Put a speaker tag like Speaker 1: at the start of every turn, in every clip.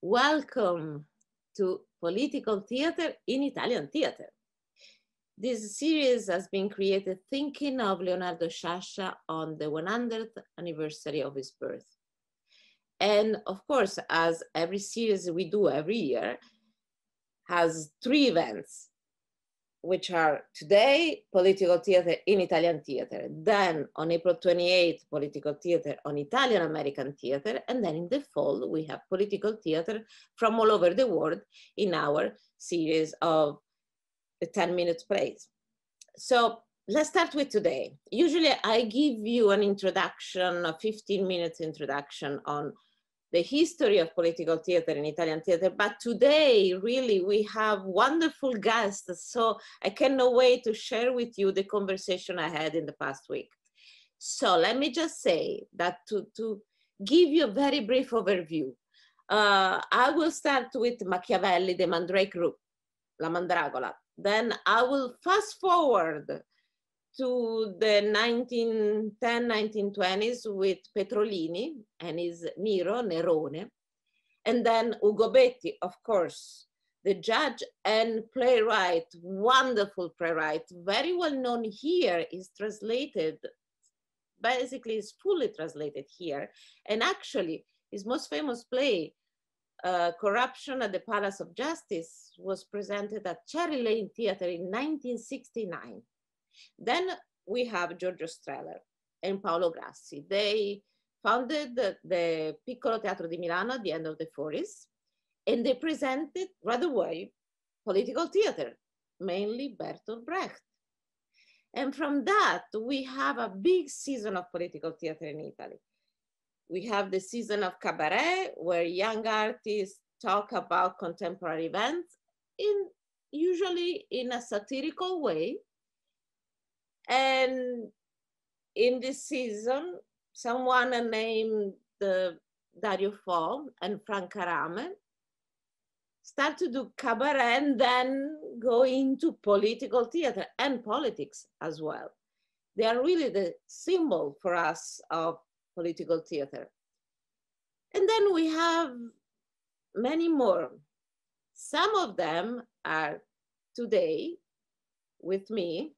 Speaker 1: Welcome to Political Theater in Italian Theater. This series has been created thinking of Leonardo Sciascia on the 100th anniversary of his birth. And of course, as every series we do every year has three events which are today political theater in Italian theater, then on April twenty eighth, political theater on Italian American theater, and then in the fall, we have political theater from all over the world in our series of the 10 minute plays. So let's start with today. Usually I give you an introduction, a 15 minutes introduction on the history of political theater in Italian theater. But today, really, we have wonderful guests. So I cannot wait to share with you the conversation I had in the past week. So let me just say that to, to give you a very brief overview, uh, I will start with Machiavelli, the Mandrake group, La Mandragola. Then I will fast forward to the 1910, 1920s with Petrolini and his Nero, Nerone, and then Ugo Betti, of course, the judge and playwright, wonderful playwright, very well known here, is translated, basically is fully translated here. And actually, his most famous play, uh, Corruption at the Palace of Justice, was presented at Cherry Lane Theatre in 1969. Then we have Giorgio Streller and Paolo Grassi. They founded the, the Piccolo Teatro di Milano at the end of the 40s, and they presented right away political theater, mainly Bertolt Brecht. And from that, we have a big season of political theater in Italy. We have the season of cabaret, where young artists talk about contemporary events in usually in a satirical way and in this season, someone named Dario Fo and Franca start to do cabaret and then go into political theater and politics as well. They are really the symbol for us of political theater. And then we have many more. Some of them are today with me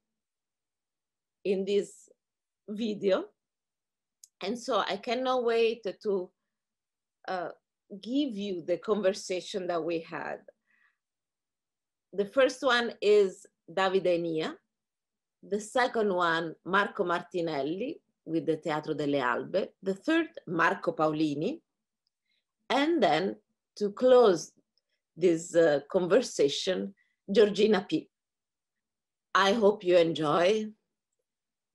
Speaker 1: in this video. And so I cannot wait to uh, give you the conversation that we had. The first one is Davide Enia. The second one, Marco Martinelli with the Teatro delle Albe. The third, Marco Paolini. And then to close this uh, conversation, Georgina P. I hope you enjoy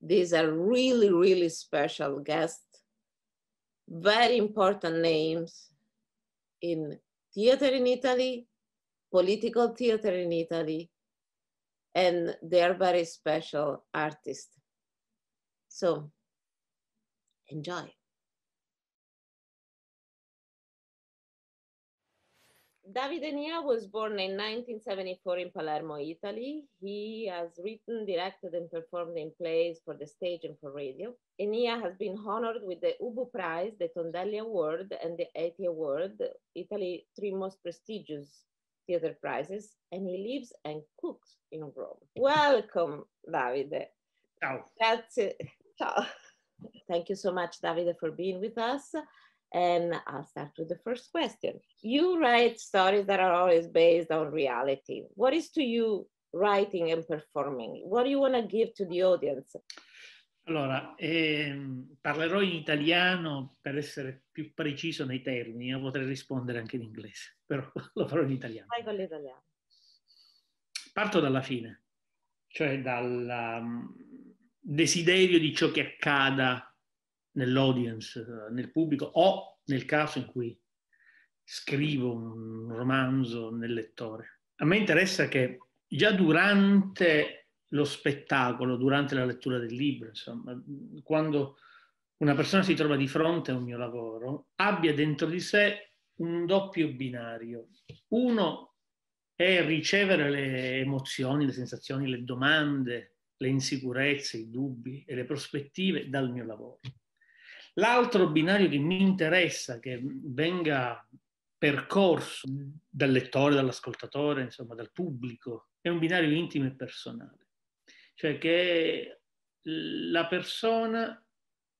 Speaker 1: these are really, really special guests, very important names in theater in Italy, political theater in Italy, and they are very special artists. So enjoy. Davide Nia was born in 1974 in Palermo, Italy. He has written, directed, and performed in plays for the stage and for radio. Enia has been honored with the Ubu Prize, the Tondelli Award, and the Eti Award, Italy's three most prestigious theater prizes, and he lives and cooks in Rome. Welcome, Davide. Ciao. it. Ciao. Thank you so much, Davide, for being with us. And I'll start with the first question. You write stories that are always based on reality. What is to you writing and performing? What do you want to give to the audience?
Speaker 2: Allora, ehm, parlerò in italiano per essere più preciso nei termini, io potrei rispondere anche in inglese, però lo farò in italiano.
Speaker 1: Vai con l'italiano.
Speaker 2: Parto dalla fine, cioè dal um, mm, desiderio di ciò che accada nell'audience, eh, nel pubblico o nel caso in cui scrivo un romanzo nel lettore. A me interessa che già durante lo spettacolo, durante la lettura del libro, insomma, quando una persona si trova di fronte a un mio lavoro, abbia dentro di sé un doppio binario. Uno è ricevere le emozioni, le sensazioni, le domande, le insicurezze, i dubbi e le prospettive dal mio lavoro. L'altro binario che mi interessa che venga percorso dal lettore, dall'ascoltatore, insomma dal pubblico, è un binario intimo e personale, cioè che la persona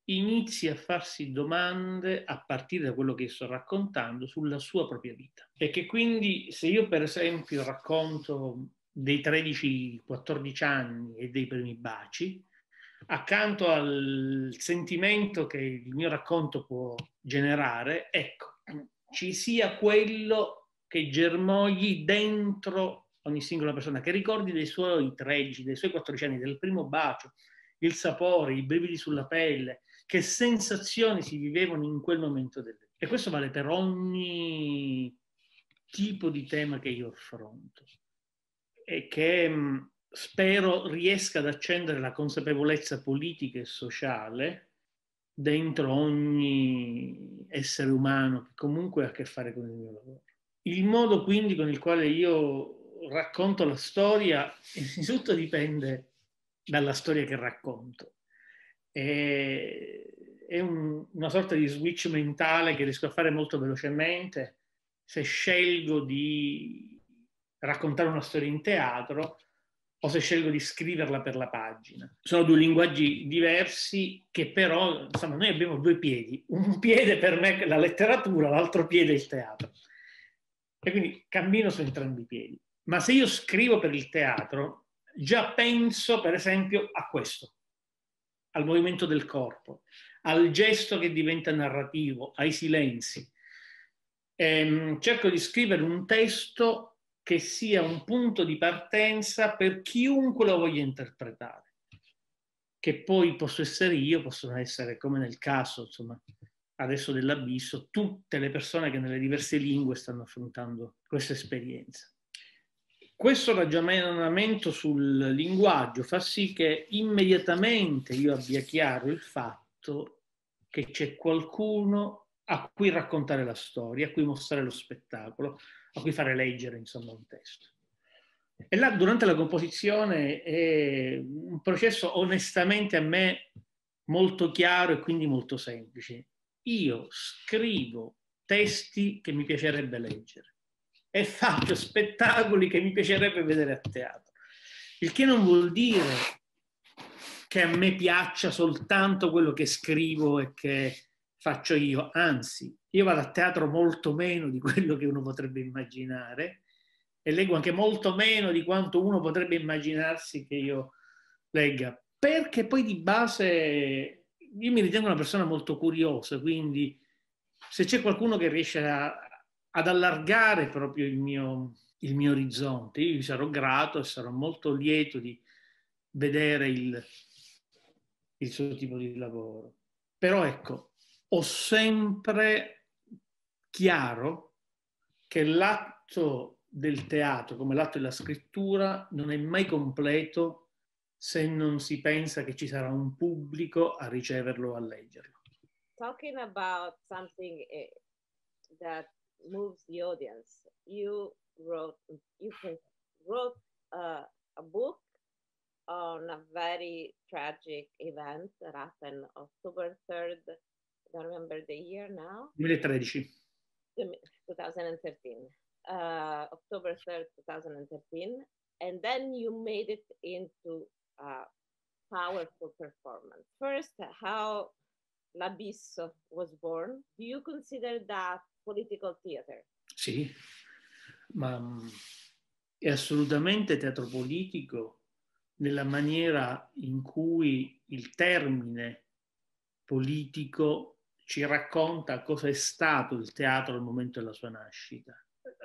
Speaker 2: inizi a farsi domande a partire da quello che sto raccontando sulla sua propria vita. E che quindi se io per esempio racconto dei 13-14 anni e dei primi baci, accanto al sentimento che il mio racconto può generare, ecco, ci sia quello che germogli dentro ogni singola persona, che ricordi dei suoi 13, dei suoi 14 anni, del primo bacio, il sapore, i brividi sulla pelle, che sensazioni si vivevano in quel momento del E questo vale per ogni tipo di tema che io affronto e che spero riesca ad accendere la consapevolezza politica e sociale dentro ogni essere umano che comunque ha a che fare con il mio lavoro. Il modo quindi con il quale io racconto la storia, innanzitutto dipende dalla storia che racconto. È, è un, una sorta di switch mentale che riesco a fare molto velocemente se scelgo di raccontare una storia in teatro, o se scelgo di scriverla per la pagina. Sono due linguaggi diversi che però, insomma, noi abbiamo due piedi. Un piede per me è la letteratura, l'altro piede è il teatro. E quindi cammino su entrambi i piedi. Ma se io scrivo per il teatro, già penso, per esempio, a questo, al movimento del corpo, al gesto che diventa narrativo, ai silenzi. Ehm, cerco di scrivere un testo che sia un punto di partenza per chiunque lo voglia interpretare, che poi posso essere io, possono essere, come nel caso, insomma, adesso dell'abisso, tutte le persone che nelle diverse lingue stanno affrontando questa esperienza. Questo ragionamento sul linguaggio fa sì che immediatamente io abbia chiaro il fatto che c'è qualcuno a cui raccontare la storia, a cui mostrare lo spettacolo, a cui fare leggere insomma, un testo. E là durante la composizione è un processo onestamente a me molto chiaro e quindi molto semplice. Io scrivo testi che mi piacerebbe leggere e faccio spettacoli che mi piacerebbe vedere a teatro. Il che non vuol dire che a me piaccia soltanto quello che scrivo e che faccio io, anzi, io vado a teatro molto meno di quello che uno potrebbe immaginare e leggo anche molto meno di quanto uno potrebbe immaginarsi che io legga, perché poi di base io mi ritengo una persona molto curiosa, quindi se c'è qualcuno che riesce a, ad allargare proprio il mio, il mio orizzonte, io gli sarò grato e sarò molto lieto di vedere il, il suo tipo di lavoro. Però ecco, ho sempre chiaro che l'atto del teatro, come l'atto della scrittura, non è mai completo se non si pensa che ci sarà un pubblico a riceverlo o a leggerlo.
Speaker 1: Talking about something eh, that moves the audience, you wrote, you wrote a, a book on a very tragic event that happened October 3rd, I don't remember the year now.
Speaker 2: 2013.
Speaker 1: 2013, uh, October 3rd, 2013. And then you made it into a uh, powerful performance. First, how L'Abisso was born. Do you consider that political theater?
Speaker 2: Sì, ma mm, è assolutamente teatro politico nella maniera in cui il termine politico ci racconta cosa è stato il teatro al momento della sua nascita.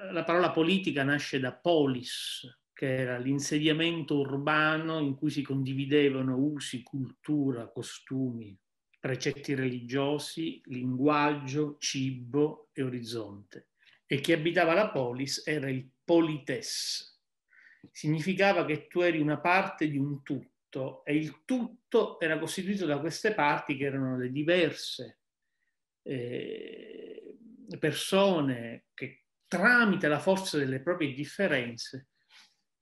Speaker 2: Eh, la parola politica nasce da polis, che era l'insediamento urbano in cui si condividevano usi, cultura, costumi, precetti religiosi, linguaggio, cibo e orizzonte. E chi abitava la polis era il polites. Significava che tu eri una parte di un tutto e il tutto era costituito da queste parti che erano le diverse eh, persone che tramite la forza delle proprie differenze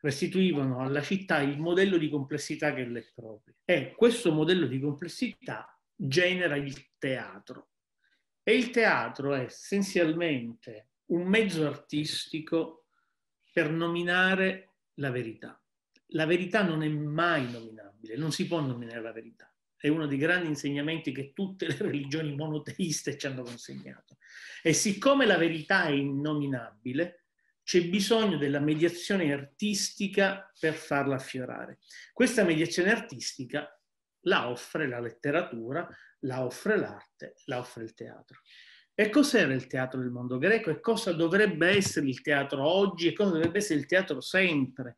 Speaker 2: restituivano alla città il modello di complessità che le è proprio. E questo modello di complessità genera il teatro. E il teatro è essenzialmente un mezzo artistico per nominare la verità. La verità non è mai nominabile, non si può nominare la verità è uno dei grandi insegnamenti che tutte le religioni monoteiste ci hanno consegnato. E siccome la verità è innominabile, c'è bisogno della mediazione artistica per farla affiorare. Questa mediazione artistica la offre la letteratura, la offre l'arte, la offre il teatro. E cos'era il teatro del mondo greco e cosa dovrebbe essere il teatro oggi e cosa dovrebbe essere il teatro sempre?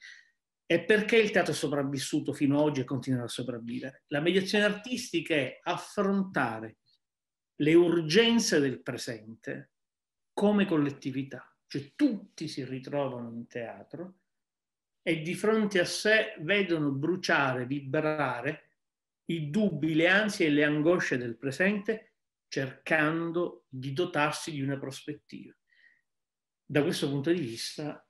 Speaker 2: E perché il teatro è sopravvissuto fino ad oggi e continuerà a sopravvivere? La mediazione artistica è affrontare le urgenze del presente come collettività, cioè tutti si ritrovano in teatro e di fronte a sé vedono bruciare, vibrare i dubbi, le ansie e le angosce del presente cercando di dotarsi di una prospettiva. Da questo punto di vista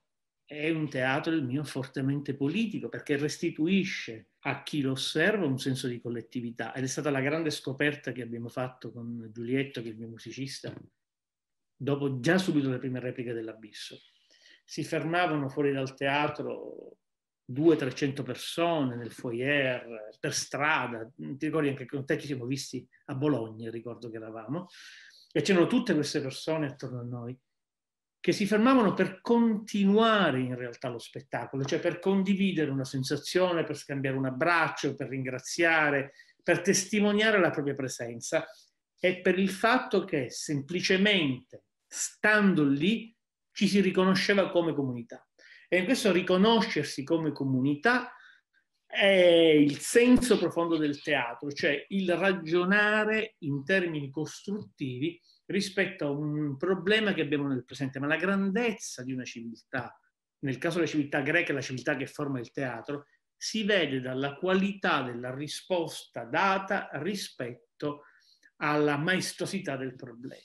Speaker 2: è un teatro, il mio, fortemente politico perché restituisce a chi lo osserva un senso di collettività ed è stata la grande scoperta che abbiamo fatto con Giulietto, che è il mio musicista, dopo già subito le prime repliche dell'Abisso. Si fermavano fuori dal teatro 200-300 persone nel foyer, per strada. Ti ricordi anche che con te ci siamo visti a Bologna, ricordo che eravamo, e c'erano tutte queste persone attorno a noi che si fermavano per continuare in realtà lo spettacolo, cioè per condividere una sensazione, per scambiare un abbraccio, per ringraziare, per testimoniare la propria presenza e per il fatto che semplicemente stando lì ci si riconosceva come comunità. E in questo riconoscersi come comunità è il senso profondo del teatro, cioè il ragionare in termini costruttivi rispetto a un problema che abbiamo nel presente, ma la grandezza di una civiltà, nel caso della civiltà greca, la civiltà che forma il teatro, si vede dalla qualità della risposta data rispetto alla maestosità del problema.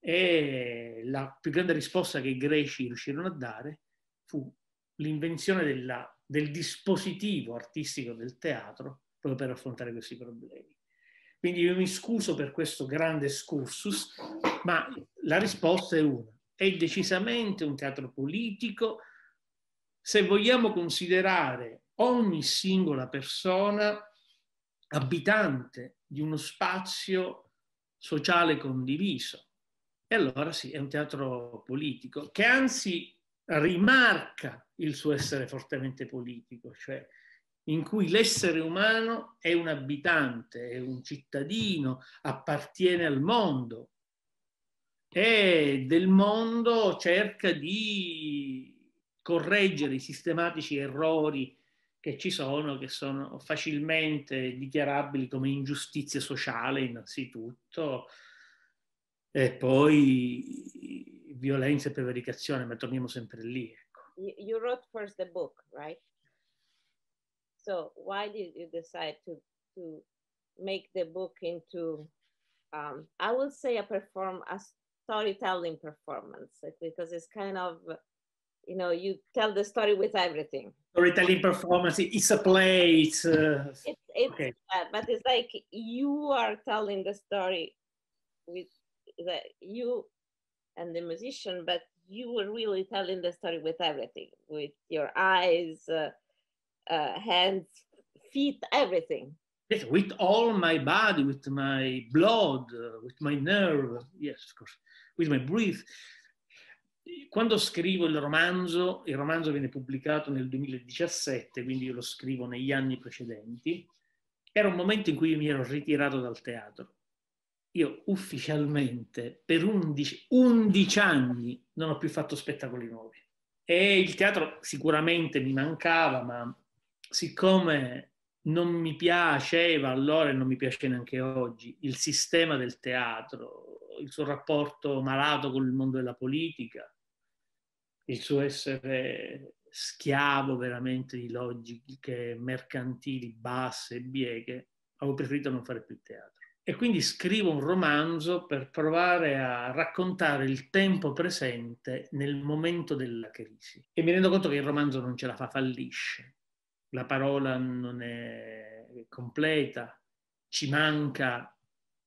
Speaker 2: E la più grande risposta che i greci riuscirono a dare fu l'invenzione della, del dispositivo artistico del teatro proprio per affrontare questi problemi. Quindi io mi scuso per questo grande scursus, ma la risposta è una. È decisamente un teatro politico. Se vogliamo considerare ogni singola persona abitante di uno spazio sociale condiviso. E allora sì, è un teatro politico che anzi rimarca il suo essere fortemente politico, cioè in cui l'essere umano è un abitante, è un cittadino, appartiene al mondo e del mondo cerca di correggere i sistematici errori che ci sono, che sono facilmente dichiarabili come ingiustizia sociale innanzitutto, e poi violenza e prevaricazione, ma torniamo sempre lì.
Speaker 1: Ecco. You wrote first the book, right? So why did you decide to to make the book into um, I would say a perform a storytelling performance because it's kind of you know you tell the story with everything.
Speaker 2: Storytelling performance. It's a play. It's, uh,
Speaker 1: it's, it's okay. but it's like you are telling the story with the, you and the musician, but you were really telling the story with everything, with your eyes. Uh, uh, hands, feet, everything. Yes, with all
Speaker 2: my body, with my blood, uh, with my nerve, yes, of course, with my breath. Quando scrivo il romanzo, il romanzo viene pubblicato nel 2017, quindi io lo scrivo negli anni precedenti, era un momento in cui mi ero ritirato dal teatro. Io ufficialmente per 11, 11 anni non ho più fatto spettacoli nuovi. E il teatro sicuramente mi mancava, ma siccome non mi piaceva allora e non mi piace neanche oggi il sistema del teatro, il suo rapporto malato con il mondo della politica, il suo essere schiavo veramente di logiche mercantili basse e bieche, avevo preferito non fare più teatro. E quindi scrivo un romanzo per provare a raccontare il tempo presente nel momento della crisi. E mi rendo conto che il romanzo non ce la fa, fallisce la parola non è completa, ci manca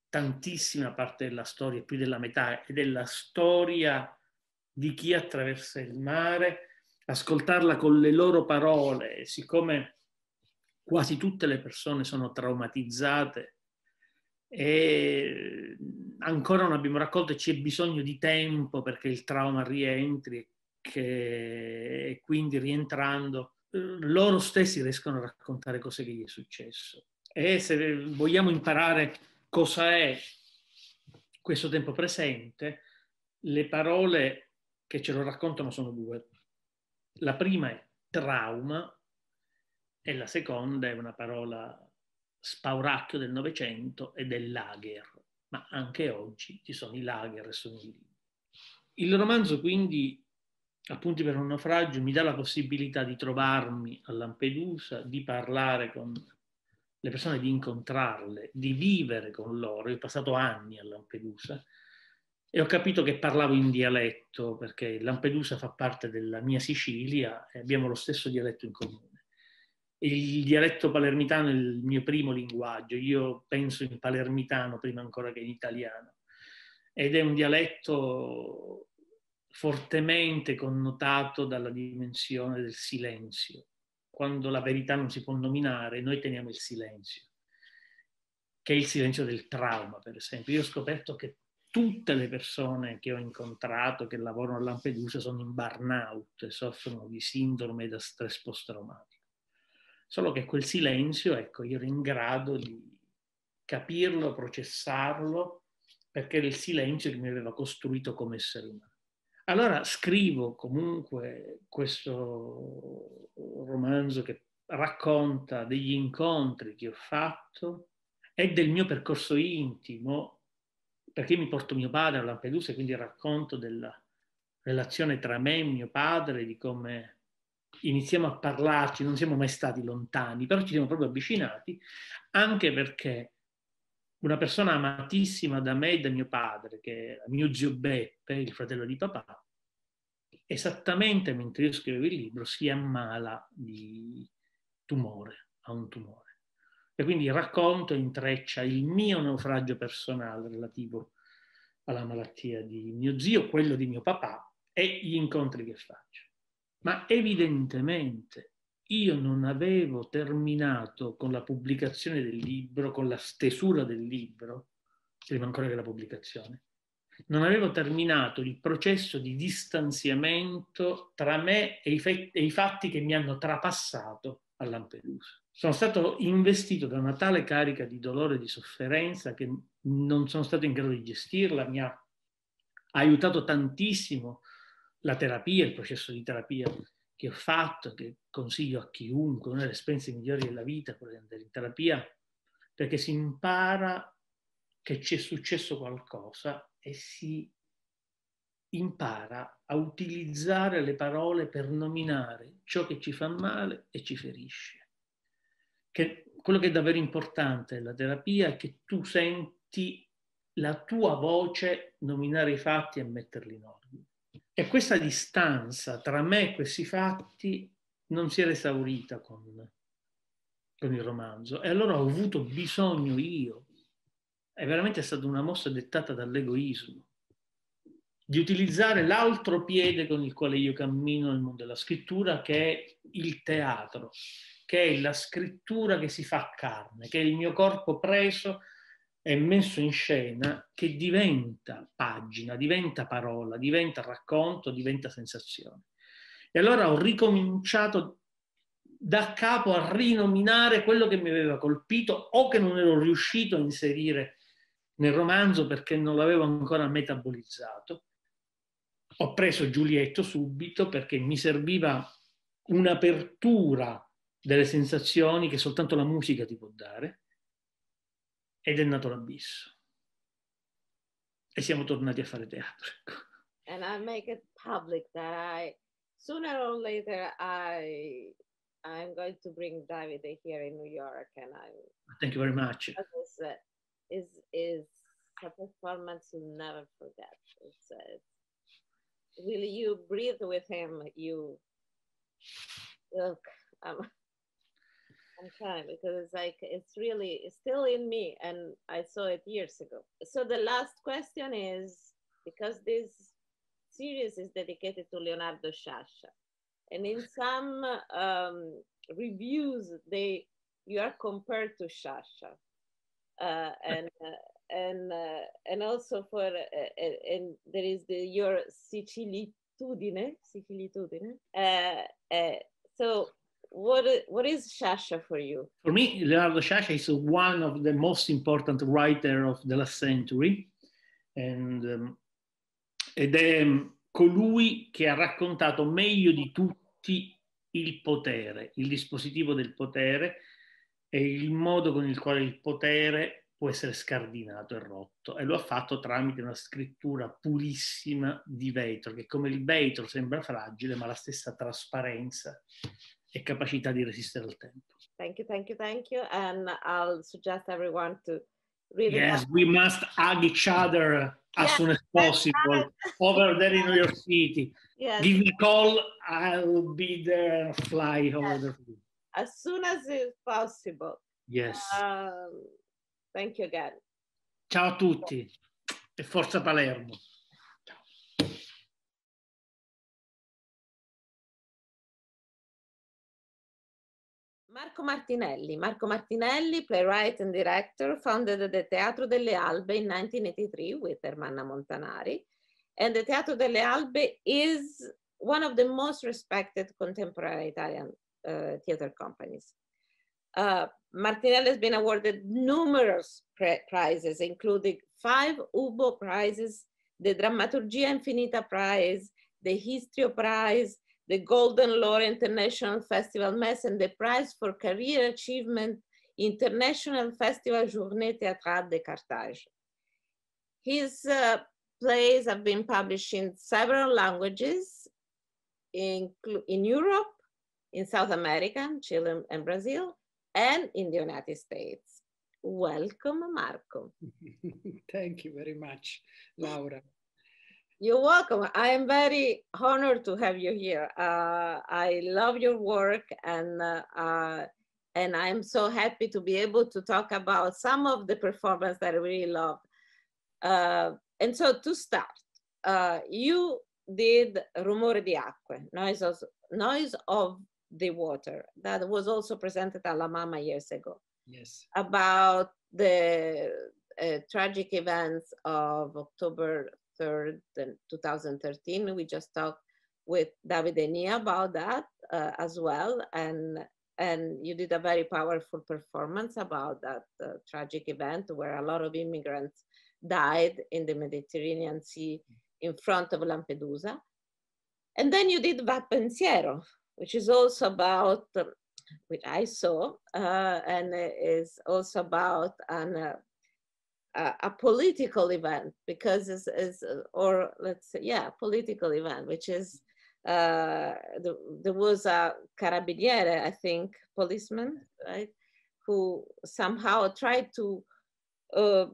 Speaker 2: tantissima parte della storia, più della metà, ed è la storia di chi attraversa il mare, ascoltarla con le loro parole, siccome quasi tutte le persone sono traumatizzate e ancora non abbiamo raccolto e c'è bisogno di tempo perché il trauma rientri che, e quindi rientrando loro stessi riescono a raccontare cosa gli è successo. E se vogliamo imparare cosa è questo tempo presente, le parole che ce lo raccontano sono due. La prima è trauma e la seconda è una parola spauracchio del Novecento ed è lager, ma anche oggi ci sono i lager e sono i libri. Il romanzo quindi Appunti per un naufragio mi dà la possibilità di trovarmi a Lampedusa, di parlare con le persone, di incontrarle, di vivere con loro. Io ho passato anni a Lampedusa e ho capito che parlavo in dialetto perché Lampedusa fa parte della mia Sicilia e abbiamo lo stesso dialetto in comune. Il dialetto palermitano è il mio primo linguaggio, io penso in palermitano prima ancora che in italiano ed è un dialetto fortemente connotato dalla dimensione del silenzio. Quando la verità non si può nominare, noi teniamo il silenzio, che è il silenzio del trauma, per esempio. Io ho scoperto che tutte le persone che ho incontrato che lavorano a Lampedusa sono in burnout e soffrono di sindrome da stress post-traumatico. Solo che quel silenzio, ecco, io ero in grado di capirlo, processarlo, perché era il silenzio che mi aveva costruito come essere umano. Allora scrivo comunque questo romanzo che racconta degli incontri che ho fatto e del mio percorso intimo, perché mi porto mio padre a Lampedusa e quindi racconto della relazione tra me e mio padre, di come iniziamo a parlarci, non siamo mai stati lontani, però ci siamo proprio avvicinati, anche perché una persona amatissima da me e da mio padre, che era mio zio Beppe, il fratello di papà, esattamente mentre io scrivevo il libro si ammala di tumore, ha un tumore. E quindi il racconto intreccia il mio naufragio personale relativo alla malattia di mio zio, quello di mio papà e gli incontri che faccio. Ma evidentemente io non avevo terminato con la pubblicazione del libro, con la stesura del libro, prima ancora che la pubblicazione, non avevo terminato il processo di distanziamento tra me e i, fe- e i fatti che mi hanno trapassato a Lampedusa. Sono stato investito da una tale carica di dolore e di sofferenza che non sono stato in grado di gestirla, mi ha aiutato tantissimo la terapia, il processo di terapia che ho fatto, che consiglio a chiunque, una delle esperienze migliori della vita, quella di andare in terapia, perché si impara che ci è successo qualcosa e si impara a utilizzare le parole per nominare ciò che ci fa male e ci ferisce. Che quello che è davvero importante nella terapia è che tu senti la tua voce nominare i fatti e metterli in ordine. E questa distanza tra me e questi fatti non si era esaurita con, con il romanzo. E allora ho avuto bisogno io, è veramente stata una mossa dettata dall'egoismo, di utilizzare l'altro piede con il quale io cammino nel mondo della scrittura, che è il teatro, che è la scrittura che si fa carne, che è il mio corpo preso è messo in scena che diventa pagina, diventa parola, diventa racconto, diventa sensazione. E allora ho ricominciato da capo a rinominare quello che mi aveva colpito o che non ero riuscito a inserire nel romanzo perché non l'avevo ancora metabolizzato. Ho preso Giulietto subito perché mi serviva un'apertura delle sensazioni che soltanto la musica ti può dare ed è nato l'abisso. E siamo tornati a fare teatro.
Speaker 1: And I make it public that I, sooner or later, I, I'm going to bring Davide here in New York. And I thank you very much. Is, uh, is, is a performance you never forget. It's, uh, really, you breathe with him. You look. Um, I'm trying because it's like it's really it's still in me, and I saw it years ago. So the last question is because this series is dedicated to Leonardo Sciascia, and in some um, reviews they you are compared to Sciascia, uh, and. Uh, and uh, and also for uh, and, and there is the your sicilitudine sicilitudine uh, uh, so what what is Shasha for you?
Speaker 2: For me, Leonardo Shasha is one of the most important writer of the last century, and, um, ed è um, colui che ha raccontato meglio di tutti il potere, il dispositivo del potere e il modo con il quale il potere può essere scardinato e rotto e lo ha fatto tramite una scrittura pulissima di vetro che come il vetro sembra fragile ma la stessa trasparenza e capacità di resistere al tempo.
Speaker 1: Thank you, thank you, thank you. And I'll suggest everyone to really. Yes,
Speaker 2: we must hug each other as yes. soon as possible over there in New York City. Yes. Give me a call, I'll be there, fly yes. over there.
Speaker 1: As soon as possible. Yes. Um, thank you again.
Speaker 2: Ciao a tutti e forza Palermo.
Speaker 1: Marco Martinelli. Marco Martinelli, playwright and director, founded the Teatro delle Albe in 1983 with Ermanna Montanari. And the Teatro delle Albe is one of the most respected contemporary Italian uh, theater companies. Uh, Martinelli has been awarded numerous prizes, including five Ubo prizes, the Drammaturgia Infinita Prize, the Histrio Prize, the Golden Laure International Festival Mess and the prize for career achievement International Festival Journée Théâtrale de Carthage. His uh, plays have been published in several languages, in, in Europe, in South America, Chile and Brazil, and in the United States. Welcome, Marco. Thank you very much, Laura. You're welcome. I am very honored to have you here. Uh, I love your work and uh, uh, and I'm so happy to be able to talk about some of the performance that I really Uh, and so to start, uh, you did Rumore di Acque, noise of, noise of the Water, that was also presented at La Mama years ago. Yes. About the uh, tragic events of October 3rd, 2013. We just talked with David Enia about that uh, as well. And, and you did a very powerful performance about that uh, tragic event where a lot of immigrants died in the Mediterranean Sea in front of Lampedusa. And then you did Va Pensiero, which is also about, uh, which I saw, uh, and is also about an uh, a, political event because it's, it's, or let's say, yeah, political event, which is uh, the, there was a carabiniere, I think, policeman, right, who somehow tried to uh,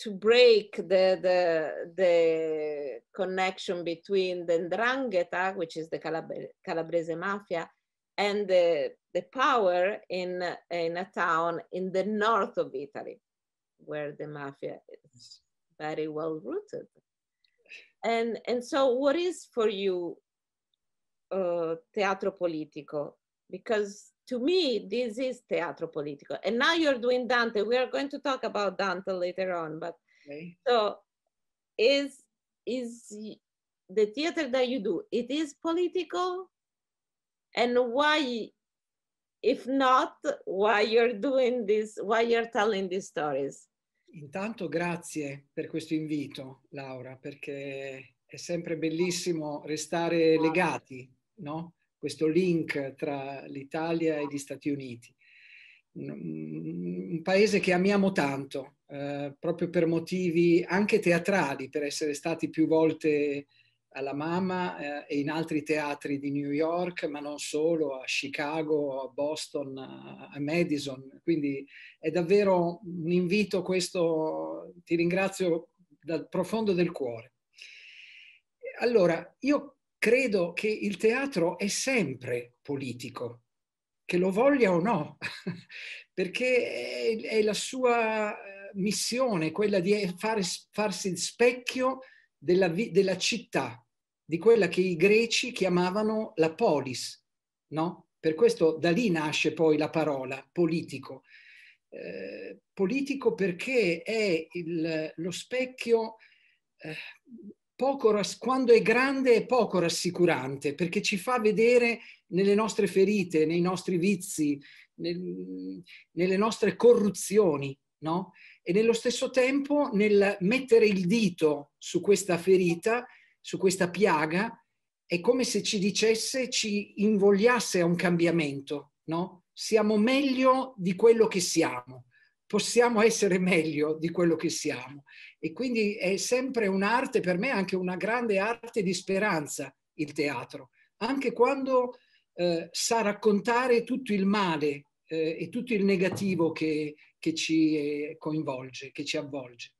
Speaker 1: to break the, the, the connection between the Ndrangheta, which is the Calabrese mafia, and the, the power in, in a town in the north of Italy where the mafia is very well rooted. And, and so what is for you uh, teatro politico? Because to me, this is teatro politico. And now you're doing Dante. We are going to talk about Dante later on, but okay. so is, is the theater that you do, it is political? And why If not, why you're doing this, why you're telling these stories? Intanto grazie per questo invito, Laura, perché
Speaker 3: è sempre bellissimo restare legati, no? Questo link tra l'Italia e gli Stati Uniti. Un paese che amiamo tanto, eh, proprio per motivi anche teatrali, per essere stati più volte alla mamma eh, e in altri teatri di New York, ma non solo, a Chicago, a Boston, a, a Madison. Quindi è davvero un invito questo, ti ringrazio dal profondo del cuore. Allora, io credo che il teatro è sempre politico, che lo voglia o no, perché è, è la sua eh, missione, quella di fare, farsi il specchio della, della città, di quella che i greci chiamavano la polis, no? Per questo da lì nasce poi la parola politico. Eh, politico perché è il, lo specchio eh, poco, quando è grande è poco rassicurante, perché ci fa vedere nelle nostre ferite, nei nostri vizi, nel, nelle nostre corruzioni, no? E nello stesso tempo nel mettere il dito su questa ferita su questa piaga, è come se ci dicesse, ci invogliasse a un cambiamento, no? Siamo meglio di quello che siamo, possiamo essere meglio di quello che siamo. E quindi è sempre un'arte, per me anche una grande arte di speranza il teatro, anche quando eh, sa raccontare tutto il male eh, e tutto il negativo che, che ci eh, coinvolge, che ci avvolge.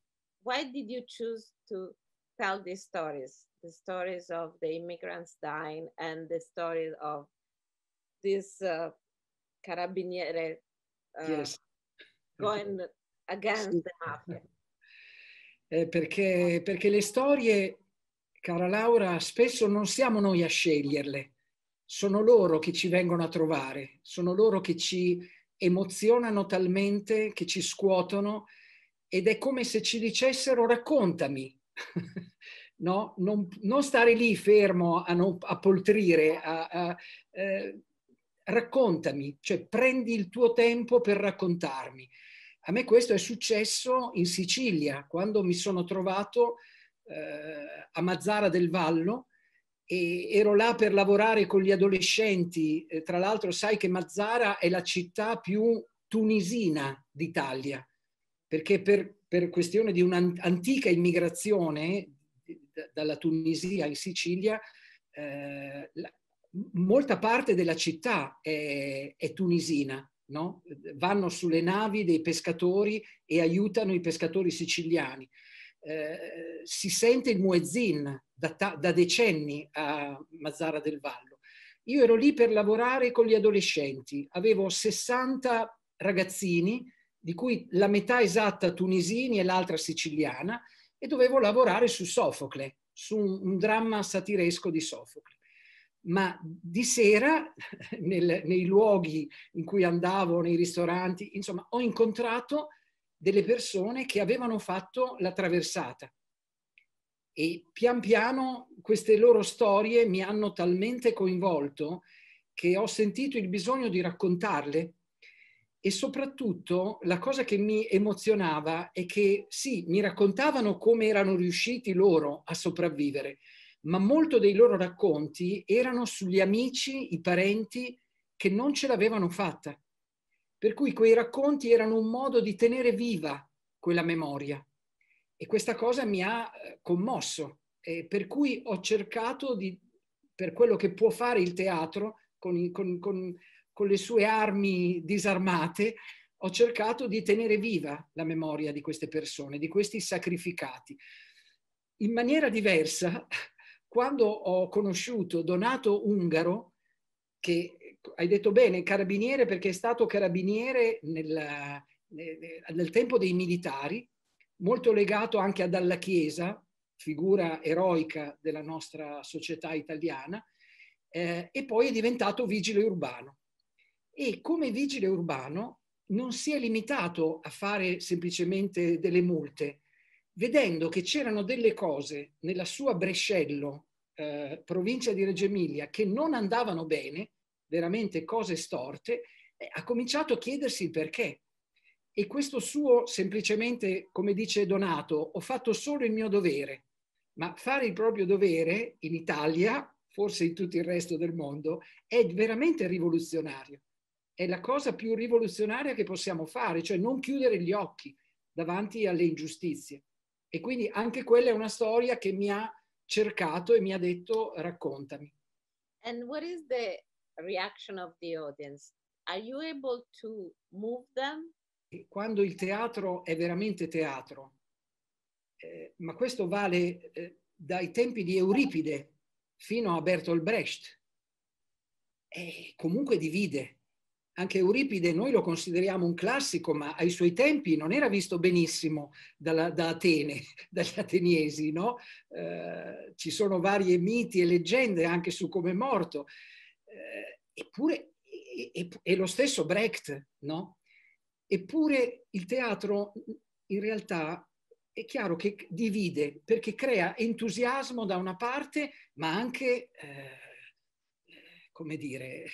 Speaker 1: Why did you choose to tell these stories? the stories of the immigrants dying and the stories of this uh, carabiniere uh, yes. going against sì. the mafia.
Speaker 3: Eh, perché, perché le storie, cara Laura, spesso non siamo noi a sceglierle, sono loro che ci vengono a trovare, sono loro che ci emozionano talmente, che ci scuotono ed è come se ci dicessero raccontami. no? non, non, stare lì fermo a, non, a poltrire, a, a, eh, raccontami, cioè prendi il tuo tempo per raccontarmi. A me questo è successo in Sicilia, quando mi sono trovato eh, a Mazzara del Vallo e ero là per lavorare con gli adolescenti. E, tra l'altro sai che Mazzara è la città più tunisina d'Italia, perché per, per questione di un'antica immigrazione dalla Tunisia in Sicilia, eh, la, molta parte della città è, è tunisina, no? vanno sulle navi dei pescatori e aiutano i pescatori siciliani. Eh, si sente il muezzin da, ta- da decenni a Mazzara del Vallo. Io ero lì per lavorare con gli adolescenti, avevo 60 ragazzini, di cui la metà esatta tunisini e l'altra siciliana, e dovevo lavorare su Sofocle, su un, dramma satiresco di Sofocle. Ma di sera, nel, nei luoghi in cui andavo, nei ristoranti, insomma, ho incontrato delle persone che avevano fatto la traversata. E pian piano queste loro storie mi hanno talmente coinvolto che ho sentito il bisogno di raccontarle e soprattutto la cosa che mi emozionava è che sì, mi raccontavano come erano riusciti loro a sopravvivere, ma molto dei loro racconti erano sugli amici, i parenti che non ce l'avevano fatta. Per cui quei racconti erano un modo di tenere viva quella memoria e questa cosa mi ha eh, commosso, eh, per cui ho cercato di, per quello che può fare il teatro, con, con, con con le sue armi disarmate, ho cercato di tenere viva la memoria di queste persone, di questi sacrificati. In maniera diversa, quando ho conosciuto Donato Ungaro, che hai detto bene, carabiniere perché è stato carabiniere nel, eh, nel tempo dei militari, molto legato anche Alla Chiesa, figura eroica della nostra società italiana, eh, e poi è diventato vigile urbano e come vigile urbano non si è limitato a fare semplicemente delle multe, vedendo che c'erano delle cose nella sua Brescello, eh, provincia di Reggio Emilia, che non andavano bene, veramente cose storte, eh, ha cominciato a chiedersi il perché. E questo suo semplicemente, come dice Donato, ho fatto solo il mio dovere, ma fare il proprio dovere in Italia, forse in tutto il resto del mondo, è veramente rivoluzionario è la cosa più rivoluzionaria che possiamo fare, cioè non chiudere gli occhi davanti alle ingiustizie. E quindi anche quella è una storia che mi ha cercato e mi ha detto raccontami.
Speaker 1: And what is the reaction of the audience? Are you able to move them?
Speaker 3: Quando il teatro è veramente teatro, eh, ma questo vale eh, dai tempi di Euripide fino a Bertolt Brecht, eh, comunque divide anche Euripide noi lo consideriamo un classico, ma ai suoi tempi non era visto benissimo dalla, da Atene, dagli ateniesi, no? eh, ci sono varie miti e leggende anche su come è morto. Eh, eppure, e, e, lo stesso Brecht, no? Eppure il teatro in realtà è chiaro che divide, perché crea entusiasmo da una parte, ma anche, eh, come dire,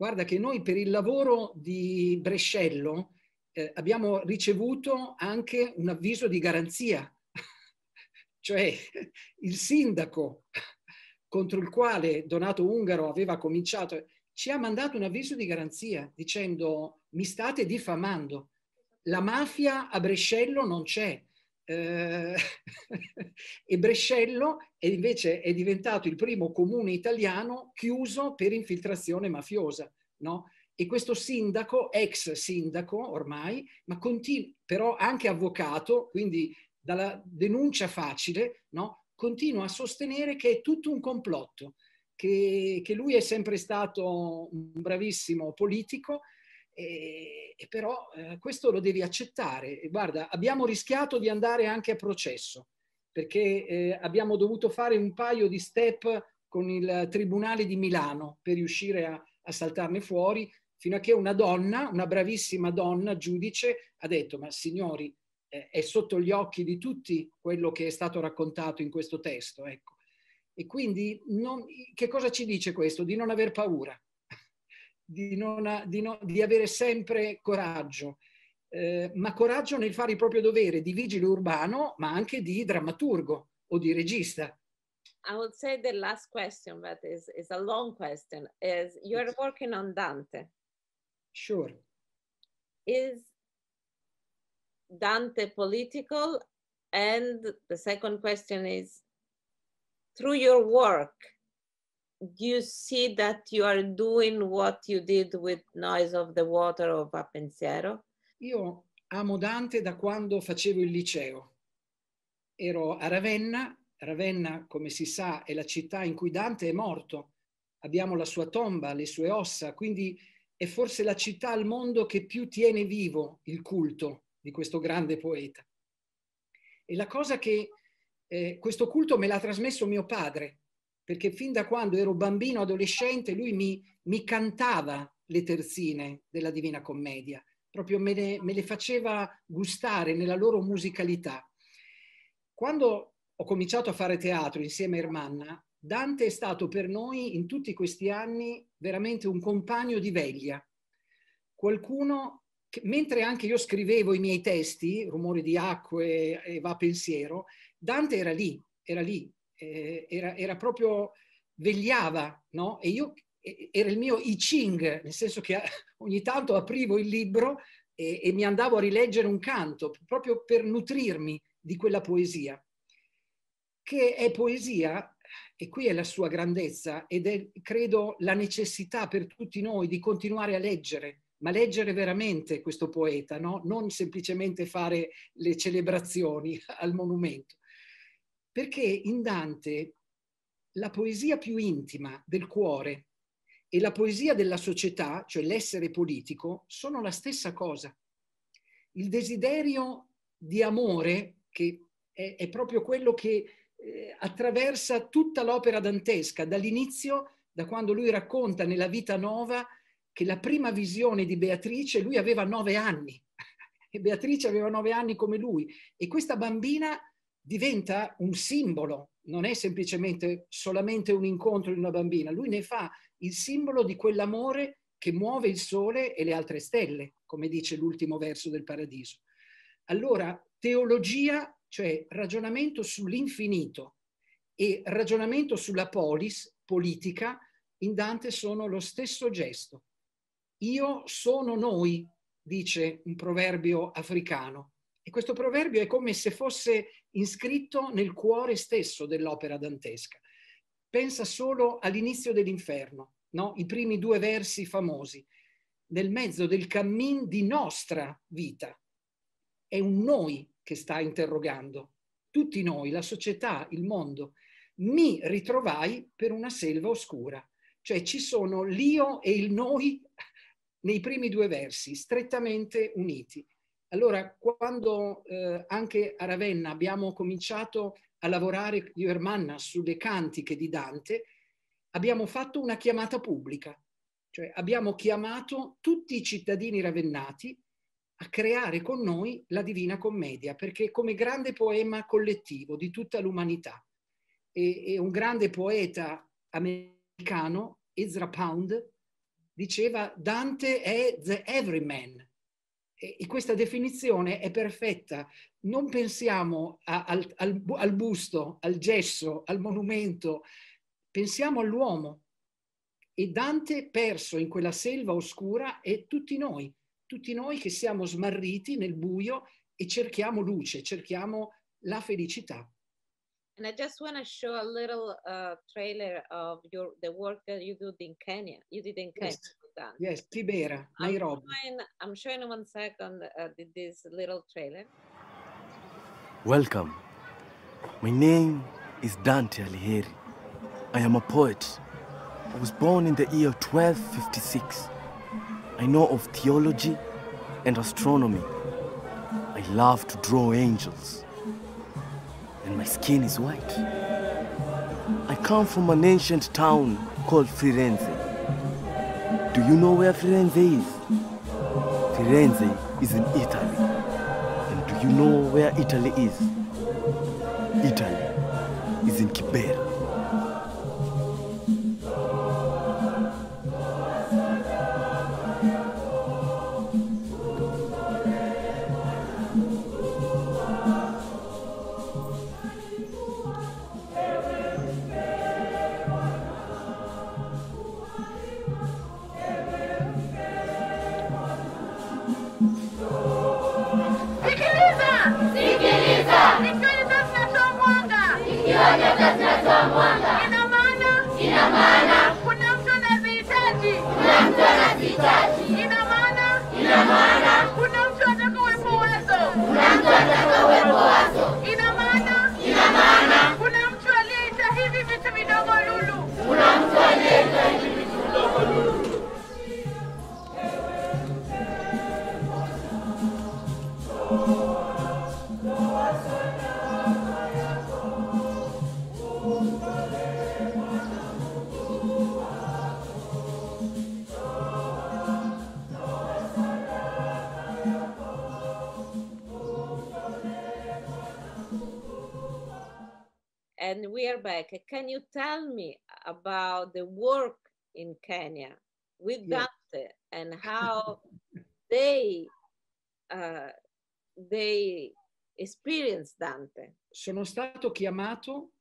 Speaker 3: Guarda che noi per il lavoro di Brescello eh, abbiamo ricevuto anche un avviso di garanzia, cioè il sindaco contro il quale Donato Ungaro aveva cominciato ci ha mandato un avviso di garanzia dicendo mi state diffamando, la mafia a Brescello non c'è, eh, e Brescello è invece è diventato il primo comune italiano chiuso per infiltrazione mafiosa. No? E questo sindaco, ex sindaco ormai, ma continu- però anche avvocato, quindi dalla denuncia facile, no? continua a sostenere che è tutto un complotto, che, che lui è sempre stato un bravissimo politico, e, e però eh, questo lo devi accettare. Guarda, abbiamo rischiato di andare anche a processo perché eh, abbiamo dovuto fare un paio di step con il Tribunale di Milano per riuscire a, a saltarne fuori, fino a che una donna, una bravissima donna, giudice, ha detto, ma signori, eh, è sotto gli occhi di tutti quello che è stato raccontato in questo testo. Ecco. E quindi non, che cosa ci dice questo? Di non aver paura di, ha, di, no, di avere sempre coraggio, eh, ma coraggio nel fare il proprio dovere di vigile urbano, ma anche di drammaturgo o di regista.
Speaker 1: I would say the last question, but is, it's a long question. Is you're working on Dante. Sure. Is Dante political? And the second question is, through your work, you see that you are doing what you did with Noise of the Water of Va Pensiero?
Speaker 3: Io amo Dante da quando facevo il liceo. Ero a Ravenna, Ravenna come si sa è la città in cui Dante è morto, abbiamo la sua tomba, le sue ossa, quindi è forse la città al mondo che più tiene vivo il culto di questo grande poeta. E la cosa che eh, questo culto me l'ha trasmesso mio padre, perché fin da quando ero bambino, adolescente, lui mi, mi cantava le terzine della Divina Commedia, proprio me le, me le faceva gustare nella loro musicalità. Quando ho cominciato a fare teatro insieme a Ermanna, Dante è stato per noi in tutti questi anni veramente un compagno di veglia, qualcuno che, mentre anche io scrivevo i miei testi, Rumore di acque e Va pensiero, Dante era lì, era lì eh, era, era, proprio, vegliava, no? E io, era il mio I Ching, nel senso che ogni tanto aprivo il libro e, e mi andavo a rileggere un canto, proprio per nutrirmi di quella poesia, che è poesia, e qui è la sua grandezza, ed è, credo, la necessità per tutti noi di continuare a leggere, ma leggere veramente questo poeta, no? non semplicemente fare le celebrazioni al monumento perché in Dante la poesia più intima del cuore e la poesia della società, cioè l'essere politico, sono la stessa cosa. Il desiderio di amore, che è, è proprio quello che eh, attraversa tutta l'opera dantesca, dall'inizio, da quando lui racconta nella Vita Nova che la prima visione di Beatrice, lui aveva nove anni, e Beatrice aveva nove anni come lui, e questa bambina diventa un simbolo, non è semplicemente solamente un incontro di una bambina, lui ne fa il simbolo di quell'amore che muove il sole e le altre stelle, come dice l'ultimo verso del paradiso. Allora, teologia, cioè ragionamento sull'infinito e ragionamento sulla polis, politica, in Dante sono lo stesso gesto. Io sono noi, dice un proverbio africano. E questo proverbio è come se fosse iscritto nel cuore stesso dell'opera dantesca. Pensa solo all'inizio dell'inferno, no? i primi due versi famosi, nel mezzo del cammin di nostra vita. È un noi che sta interrogando, tutti noi, la società, il mondo. Mi ritrovai per una selva oscura, cioè ci sono l'io e il noi nei primi due versi, strettamente uniti. Allora, quando eh, anche a Ravenna abbiamo cominciato a lavorare io e Ermanna sulle cantiche di Dante, abbiamo fatto una chiamata pubblica, cioè abbiamo chiamato tutti i cittadini ravennati a creare con noi la Divina Commedia, perché come grande poema collettivo di tutta l'umanità, e, e un grande poeta americano, Ezra Pound, diceva Dante è the everyman, e questa definizione è perfetta. Non pensiamo a, al, al, al busto, al gesso, al monumento, pensiamo all'uomo. E Dante perso in quella selva oscura e tutti noi, tutti noi che siamo smarriti nel buio e cerchiamo luce, cerchiamo la felicità.
Speaker 1: And I just want to show a little uh, trailer of your, the work that you did in Kenya. You did in Kenya. Yes. Yes,
Speaker 3: Tibera, Nairobi.
Speaker 1: I'm showing, I'm showing one second uh, this little trailer.
Speaker 4: Welcome. My name is Dante Alighieri. I am a poet. I was born in the year 1256. I know of theology and astronomy. I love to draw angels. And my skin is white. I come from an ancient town called Firenze. Do you know where Firenze is? Firenze is in Italy. And do you know where Italy is? Italy is in Kibera.
Speaker 1: 万计。can you tell me about the work in Kenya with yeah. Dante and how they uh, they experience Dante?
Speaker 3: Sono stato chiamato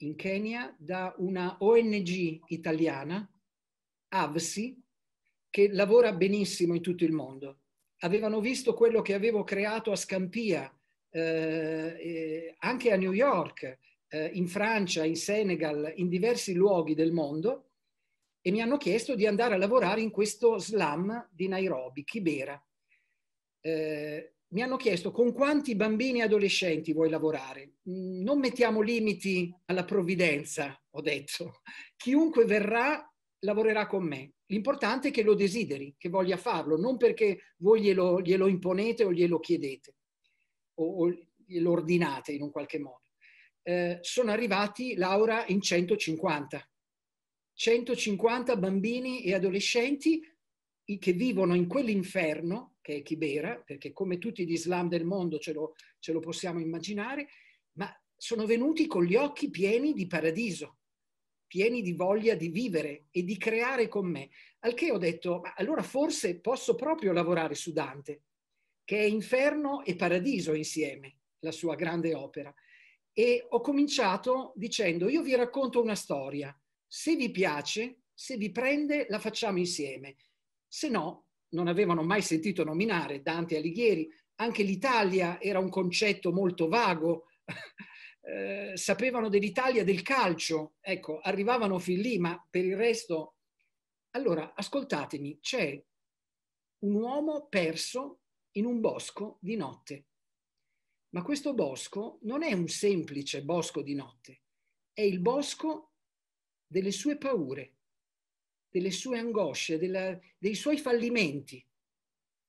Speaker 3: in Kenya da una ONG italiana, AVSI, che lavora benissimo in tutto il mondo. Avevano visto quello che avevo creato a Scampia, eh, anche a New York, eh, in Francia, in Senegal, in diversi luoghi del mondo e mi hanno chiesto di andare a lavorare in questo slam di Nairobi, Kibera. Eh, mi hanno chiesto con quanti bambini e adolescenti vuoi lavorare. Mm, non mettiamo limiti alla provvidenza, ho detto. Chiunque verrà lavorerà con me. L'importante è che lo desideri, che voglia farlo, non perché voi glielo, glielo imponete o glielo chiedete o, o glielo ordinate in un qualche modo. Eh, sono arrivati, Laura, in 150. 150 bambini e adolescenti che vivono in quell'inferno, che è Chibera, perché come tutti gli slam del mondo ce lo, ce lo possiamo immaginare, ma sono venuti con gli occhi pieni di paradiso, pieni di voglia di vivere e di creare con me. Al che ho detto, ma allora forse posso proprio lavorare su Dante, che è inferno e paradiso insieme, la sua grande opera e ho cominciato dicendo io vi racconto una storia, se vi piace, se vi prende, la facciamo insieme, se no non avevano mai sentito nominare Dante Alighieri, anche l'Italia era un concetto molto vago, eh, sapevano dell'Italia del calcio, ecco, arrivavano fin lì, ma per il resto... Allora, ascoltatemi, c'è un uomo perso in un bosco di notte. Ma questo bosco non è un semplice bosco di notte, è il bosco delle sue paure, delle sue angosce, della, dei suoi fallimenti.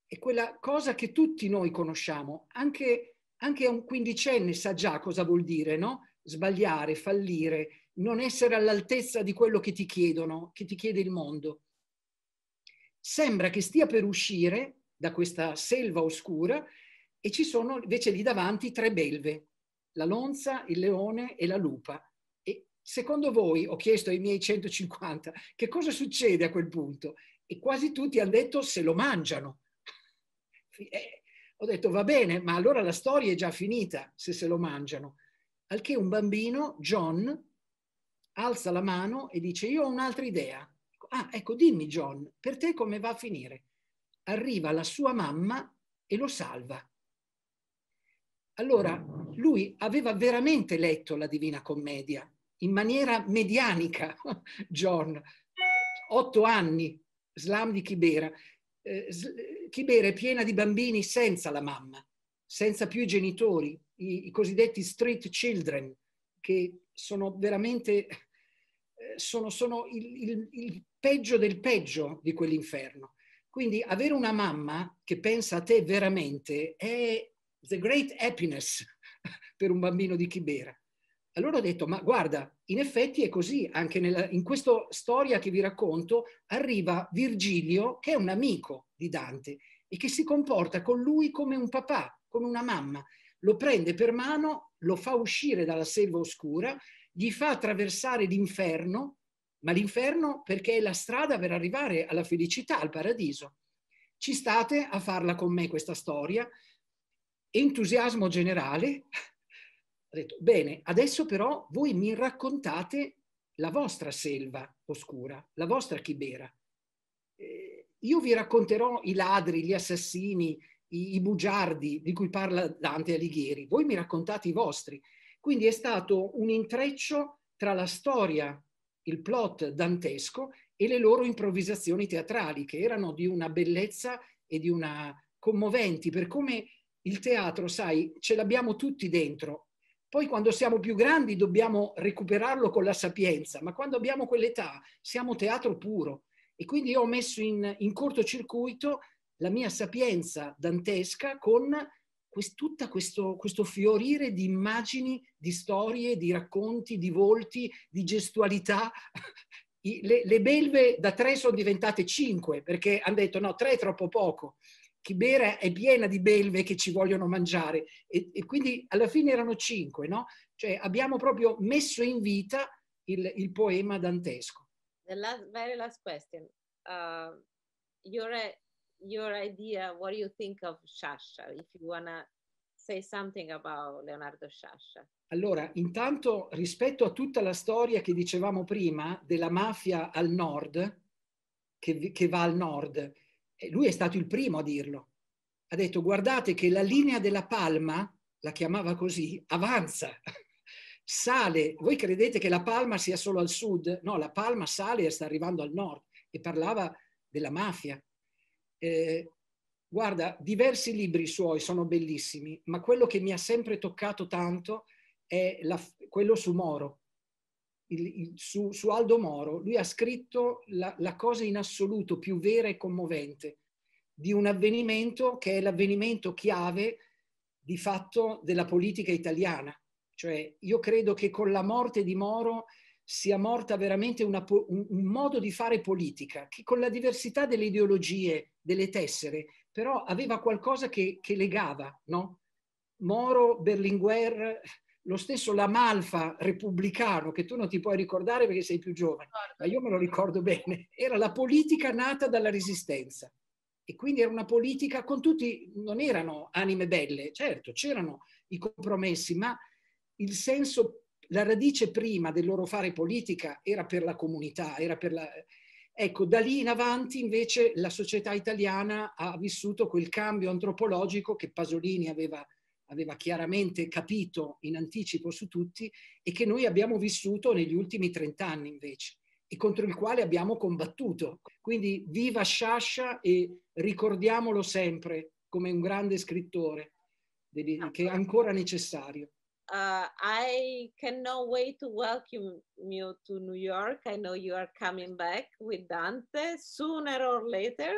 Speaker 3: È quella cosa che tutti noi conosciamo, anche, anche un quindicenne sa già cosa vuol dire, no? Sbagliare, fallire, non essere all'altezza di quello che ti chiedono, che ti chiede il mondo. Sembra che stia per uscire da questa selva oscura e ci sono invece lì davanti tre belve, la lonza, il leone e la lupa. E secondo voi, ho chiesto ai miei 150, che cosa succede a quel punto? E quasi tutti hanno detto se lo mangiano. E eh, ho detto va bene, ma allora la storia è già finita se se lo mangiano. Al che un bambino, John, alza la mano e dice io ho un'altra idea. Ah, ecco, dimmi John, per te come va a finire? Arriva la sua mamma e lo salva. Allora, lui aveva veramente letto la Divina Commedia in maniera medianica, John. Otto anni, slam di Chibera. Eh, Chibera è piena di bambini senza la mamma, senza più i genitori, i, i cosiddetti street children, che sono veramente eh, sono, sono il, il, il, peggio del peggio di quell'inferno. Quindi avere una mamma che pensa a te veramente è The Great Happiness per un bambino di Chibera. Allora ho detto, ma guarda, in effetti è così, anche nella, in questa storia che vi racconto arriva Virgilio, che è un amico di Dante e che si comporta con lui come un papà, come una mamma. Lo prende per mano, lo fa uscire dalla selva oscura, gli fa attraversare l'inferno, ma l'inferno perché è la strada per arrivare alla felicità, al paradiso. Ci state a farla con me questa storia? entusiasmo generale, ha detto, bene, adesso però voi mi raccontate la vostra selva oscura, la vostra chibera. Eh, io vi racconterò i ladri, gli assassini, i, i, bugiardi di cui parla Dante Alighieri, voi mi raccontate i vostri. Quindi è stato un intreccio tra la storia, il plot dantesco e le loro improvvisazioni teatrali, che erano di una bellezza e di una commoventi per come il teatro, sai, ce l'abbiamo tutti dentro. Poi quando siamo più grandi dobbiamo recuperarlo con la sapienza, ma quando abbiamo quell'età siamo teatro puro. E quindi io ho messo in, in cortocircuito la mia sapienza dantesca con quest, tutto questo, questo fiorire di immagini, di storie, di racconti, di volti, di gestualità I, le, le belve da tre sono diventate cinque perché hanno detto no, tre è troppo poco. Chibera è piena di belve che ci vogliono mangiare e, e quindi alla fine erano cinque, no? Cioè abbiamo proprio messo in vita il, il poema dantesco.
Speaker 1: The last, very last question. Uh, your, your idea, what do you think of Sciascia? If you wanna say something about Leonardo Sciascia.
Speaker 3: Allora, intanto rispetto a tutta la storia che dicevamo prima della mafia al nord, che, che va al nord, lui è stato il primo a dirlo. Ha detto guardate che la linea della palma, la chiamava così, avanza, sale. Voi credete che la palma sia solo al sud? No, la palma sale e sta arrivando al nord. E parlava della mafia. Eh, guarda, diversi libri suoi sono bellissimi, ma quello che mi ha sempre toccato tanto è la, quello su Moro, il, il, su, su, Aldo Moro, lui ha scritto la, la, cosa in assoluto più vera e commovente di un avvenimento che è l'avvenimento chiave di fatto della politica italiana. Cioè io credo che con la morte di Moro sia morta veramente una, un, un modo di fare politica che con la diversità delle ideologie, delle tessere, però aveva qualcosa che, che legava, no? Moro, Berlinguer, lo stesso Lamalfa repubblicano, che tu non ti puoi ricordare perché sei più giovane, ma certo. io me lo ricordo bene, era la politica nata dalla resistenza. E quindi era una politica con tutti, non erano anime belle, certo, c'erano i compromessi, ma il senso, la radice prima del loro fare politica era per la comunità, era per la... Ecco, da lì in avanti invece la società italiana ha vissuto quel cambio antropologico che Pasolini aveva aveva chiaramente capito in anticipo su tutti e che noi abbiamo vissuto negli ultimi trent'anni invece e contro il quale abbiamo combattuto. Quindi viva Sciascia e ricordiamolo sempre come un grande scrittore ah. che è ancora necessario.
Speaker 1: Uh, I cannot wait to welcome you to New York. I know you are coming back with Dante sooner or later.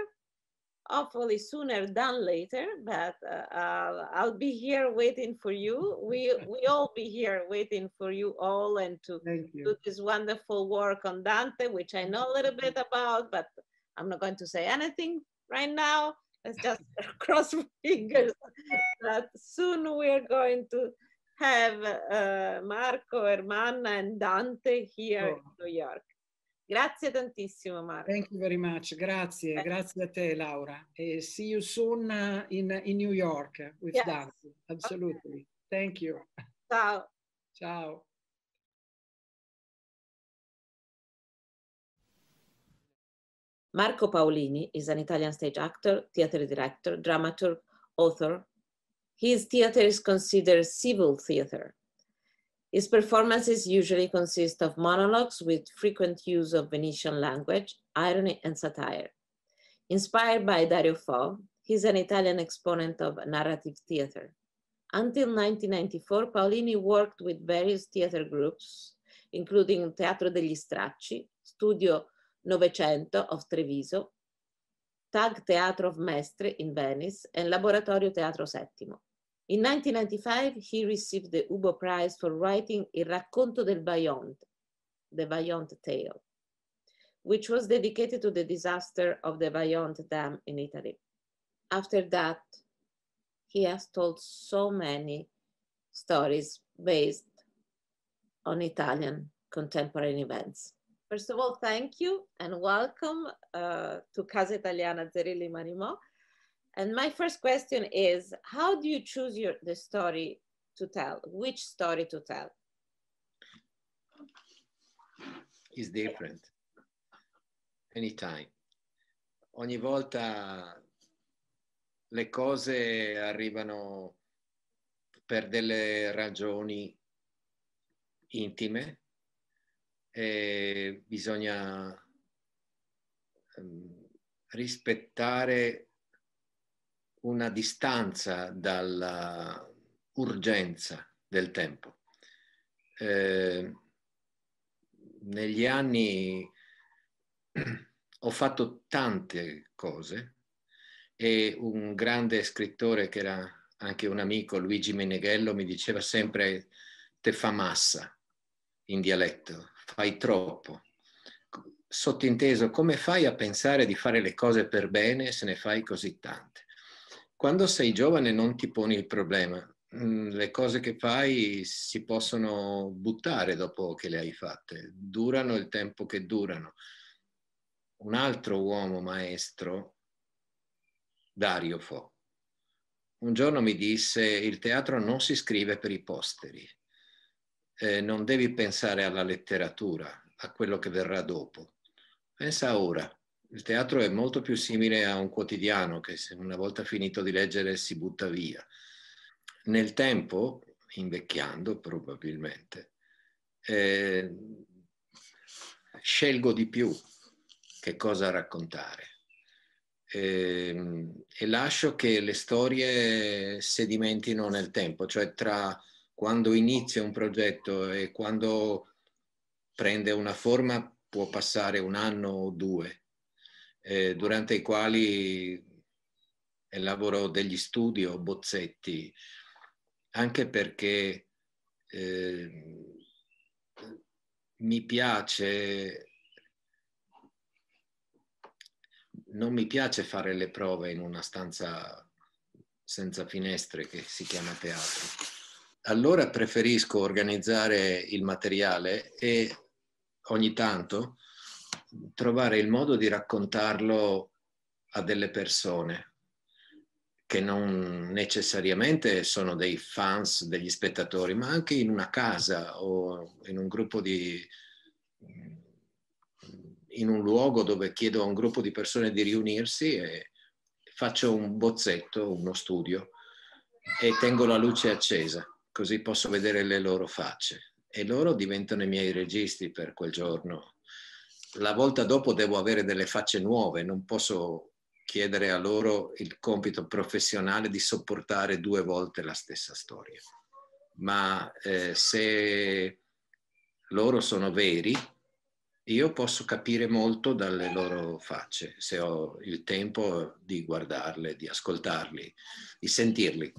Speaker 1: hopefully sooner than later, but uh, uh, I'll be here waiting for you. We we all be here waiting for you all and to do this wonderful work on Dante, which I know a little bit about, but I'm not going to say anything right now. Let's just cross fingers that soon we're going to have uh, Marco, Hermana, and Dante here oh. in New York. Grazie tantissimo Marco.
Speaker 3: Thank you very much. Grazie, Bye. Eh. grazie a te Laura. Uh, see you soon uh, in, in New York uh, with yes. Dante. Absolutely.
Speaker 1: Okay. Thank you. Ciao. Ciao. Marco Paolini is an Italian stage actor, theater director, dramaturg, author. His theater is considered civil theater his performances usually consist of monologues with frequent use of Venetian language, irony, and satire. Inspired by Dario Fo, he's an Italian exponent of narrative theater. Until 1994, Paolini worked with various theater groups, including Teatro degli Stracci, Studio Novecento of Treviso, Tag Teatro of Mestre in Venice, and Laboratorio Teatro Settimo. In 1995, he received the Ubo Prize for writing Il racconto del Bayonne, the Bayonne tale, which was dedicated to the disaster of the Bayonne Dam in Italy. After that, he has told so many stories based on Italian contemporary events. First of all, thank you and welcome uh, to Casa Italiana Zerilli Marimo. And my first question is, how do you choose your, the story to tell? Which story to tell?
Speaker 4: Is different. Anytime. Ogni volta le cose arrivano per delle ragioni intime e bisogna ehm, rispettare una distanza dall'urgenza del tempo. Eh, negli anni ho fatto tante cose e un grande scrittore che era anche un amico, Luigi Meneghello, mi diceva sempre te fa massa in dialetto, fai troppo. Sottinteso, come fai a pensare di fare le cose per bene se ne fai così tante? Quando sei giovane non ti poni il problema, mm, le cose che fai si possono buttare dopo che le hai fatte, durano il tempo che durano. Un altro uomo maestro, Dario Fo, un giorno mi disse il teatro non si scrive per i posteri, eh, non devi pensare alla letteratura, a quello che verrà dopo, pensa ora il teatro è molto più simile a un quotidiano che una volta finito di leggere si butta via. Nel tempo, invecchiando probabilmente, eh, scelgo di più che cosa raccontare eh, e lascio che le storie sedimentino nel tempo, cioè tra quando inizia un progetto e quando prende una forma può passare un anno o due eh, durante i quali elaborò degli studi o bozzetti, anche perché eh, mi piace, non mi piace fare le prove in una stanza senza finestre che si chiama teatro. Allora preferisco organizzare il materiale e ogni tanto trovare il modo di raccontarlo a delle persone che non necessariamente sono dei fans, degli spettatori, ma anche in una casa o in un gruppo di... in un luogo dove chiedo a un gruppo di persone di riunirsi e faccio un bozzetto, uno studio e tengo la luce accesa, così posso vedere le loro facce. E loro diventano i miei registi per quel giorno la volta dopo devo avere delle facce nuove, non posso chiedere a loro il compito professionale di sopportare due volte la stessa storia. Ma eh, se loro sono veri, io posso capire molto dalle loro facce, se ho il tempo di guardarle, di ascoltarli, di sentirli,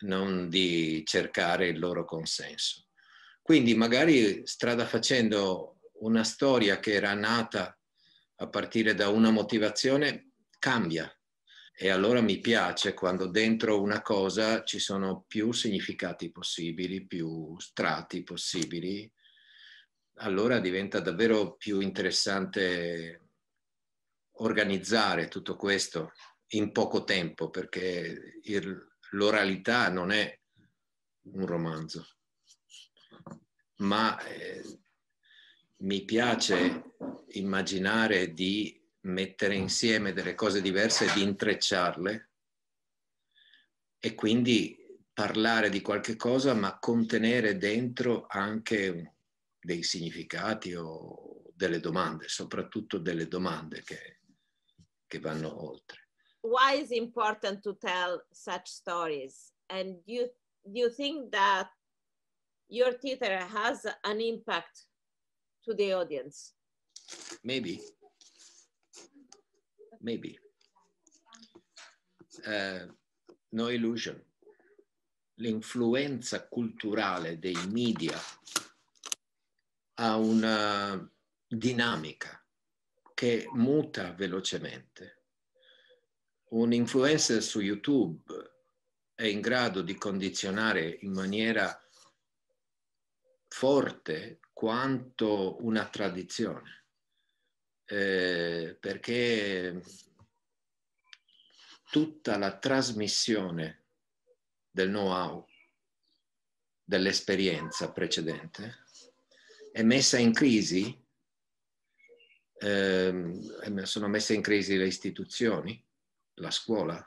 Speaker 4: non di cercare il loro consenso. Quindi magari strada facendo una storia che era nata a partire da una motivazione cambia e allora mi piace quando dentro una cosa ci sono più significati possibili, più strati possibili, allora diventa davvero più interessante organizzare tutto questo in poco tempo perché il, l'oralità non è un romanzo, ma eh, mi piace immaginare di mettere insieme delle cose diverse e di intrecciarle e quindi parlare di qualche cosa ma contenere dentro anche dei significati o delle domande, soprattutto delle domande che, che vanno oltre.
Speaker 1: Why is important to tell such stories? And do you, do you think that your theater has an impact to the audience?
Speaker 4: Maybe. Maybe. Uh, no illusion. L'influenza culturale dei media ha una dinamica che muta velocemente. Un influencer su YouTube è in grado di condizionare in maniera forte quanto una tradizione, eh, perché tutta la trasmissione del know-how, dell'esperienza precedente, è messa in crisi, eh, sono messe in crisi le istituzioni, la scuola,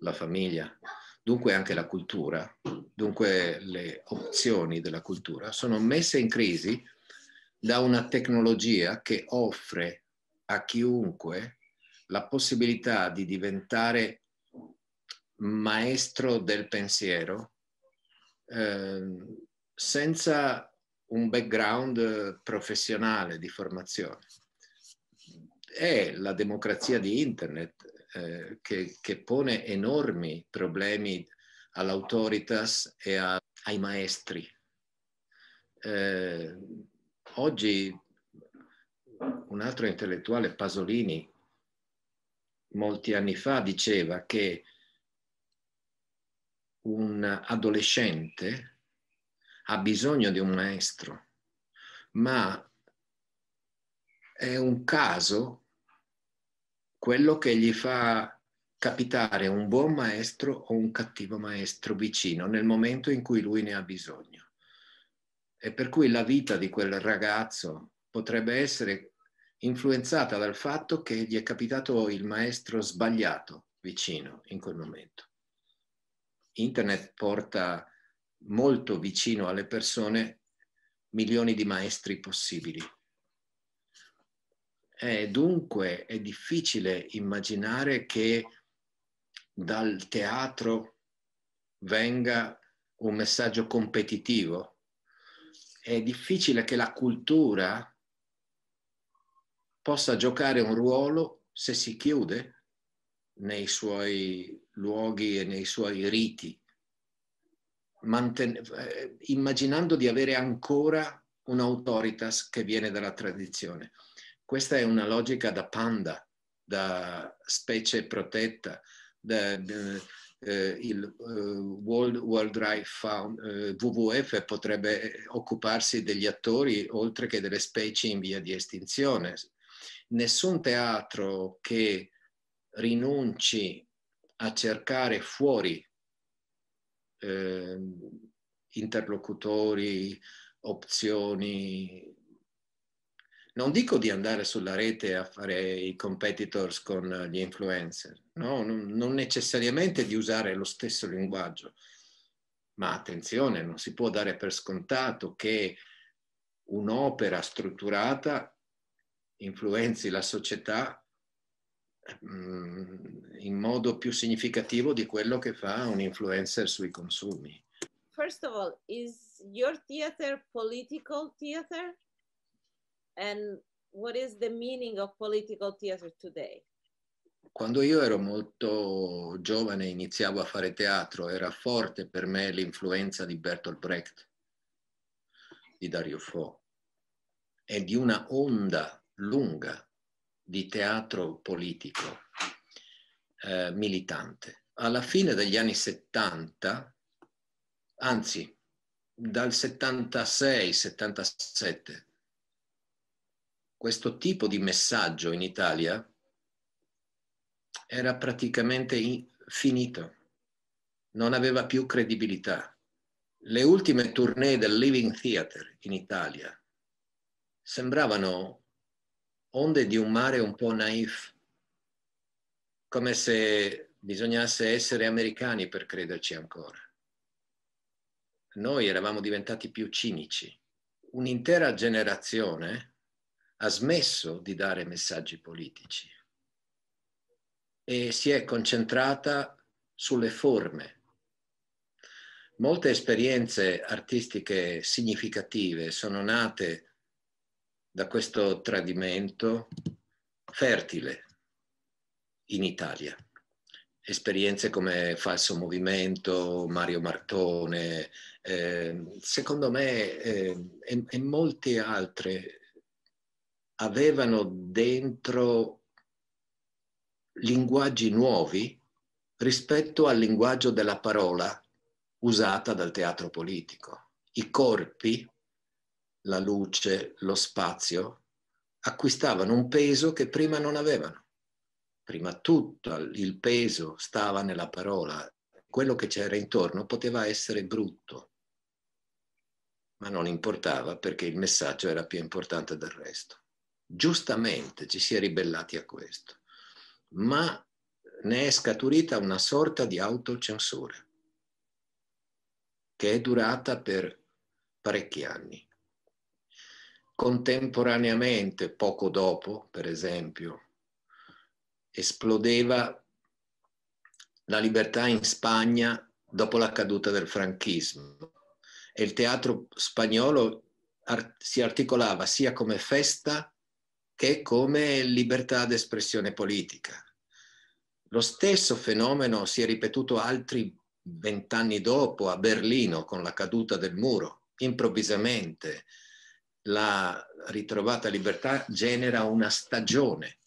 Speaker 4: la famiglia, dunque anche la cultura, dunque le opzioni della cultura, sono messe in crisi da una tecnologia che offre a chiunque la possibilità di diventare maestro del pensiero eh, senza un background professionale di formazione. È la democrazia di Internet, eh, che, che, pone enormi problemi all'autoritas e a, ai maestri. Eh, oggi un altro intellettuale, Pasolini, molti anni fa diceva che un adolescente ha bisogno di un maestro, ma è un caso quello che gli fa capitare un buon maestro o un cattivo maestro vicino nel momento in cui lui ne ha bisogno. E per cui la vita di quel ragazzo potrebbe essere influenzata dal fatto che gli è capitato il maestro sbagliato vicino in quel momento. Internet porta molto vicino alle persone milioni di maestri possibili eh, dunque è difficile immaginare che dal teatro venga un messaggio competitivo. È difficile che la cultura possa giocare un ruolo se si chiude nei suoi luoghi e nei suoi riti, manten- eh, immaginando di avere ancora un'autoritas che viene dalla tradizione. Questa è una logica da panda, da specie protetta, da, eh, il uh, World Wildlife Fund, eh, WWF potrebbe occuparsi degli attori oltre che delle specie in via di estinzione. Nessun teatro che rinunci a cercare fuori eh, interlocutori, opzioni, non dico di andare sulla rete a fare i competitors con gli influencer, no? non, necessariamente di usare lo stesso linguaggio, ma attenzione, non si può dare per scontato che un'opera strutturata influenzi la società mm, in modo più significativo di quello che fa un influencer sui consumi.
Speaker 1: First of all, is your theater political theater? And what is the meaning of political theater today?
Speaker 4: Quando io ero molto giovane e iniziavo a fare teatro, era forte per me l'influenza di Bertolt Brecht, di Dario Fo, e di una onda lunga di teatro politico eh, militante. Alla fine degli anni 70, anzi dal 76-77, questo tipo di messaggio in Italia era praticamente finito, non aveva più credibilità. Le ultime tournée del Living Theatre in Italia sembravano onde di un mare un po' naif, come se bisognasse essere americani per crederci ancora. Noi eravamo diventati più cinici. Un'intera generazione ha smesso di dare messaggi politici e si è concentrata sulle forme. Molte esperienze artistiche significative sono nate da questo tradimento fertile in Italia. Esperienze come Falso Movimento, Mario Martone, eh, secondo me, eh, e, e molte altre avevano dentro linguaggi nuovi rispetto al linguaggio della parola usata dal teatro politico. I corpi, la luce, lo spazio, acquistavano un peso che prima non avevano. Prima tutto il peso stava nella parola, quello che c'era intorno poteva essere brutto, ma non importava perché il messaggio era più importante del resto giustamente ci si è ribellati a questo, ma ne è scaturita una sorta di autocensura che è durata per parecchi anni. Contemporaneamente, poco dopo, per esempio, esplodeva la libertà in Spagna dopo la caduta del franchismo e il teatro spagnolo si articolava sia come festa che come libertà d'espressione politica. Lo stesso fenomeno si è ripetuto altri vent'anni dopo a Berlino con la caduta del muro. Improvvisamente la ritrovata libertà genera una stagione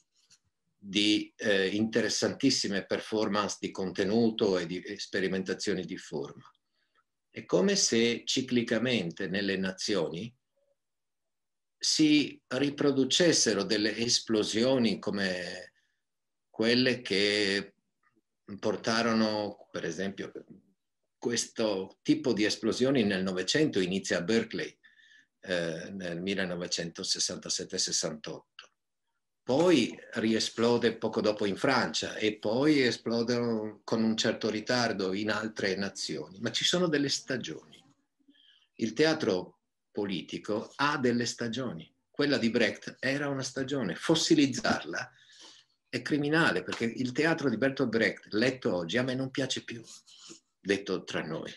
Speaker 4: di eh, interessantissime performance di contenuto e di sperimentazioni di forma. È come se ciclicamente nelle nazioni si riproducessero delle esplosioni come quelle che portarono, per esempio, questo tipo di esplosioni nel Novecento inizia a Berkeley eh, nel 1967-68. Poi riesplode poco dopo in Francia e poi esplode con un certo ritardo in altre nazioni, ma ci sono delle stagioni. Il teatro politico ha delle stagioni. Quella di Brecht era una stagione. Fossilizzarla è criminale perché il teatro di Bertolt Brecht, letto oggi, a me non piace più, detto tra noi.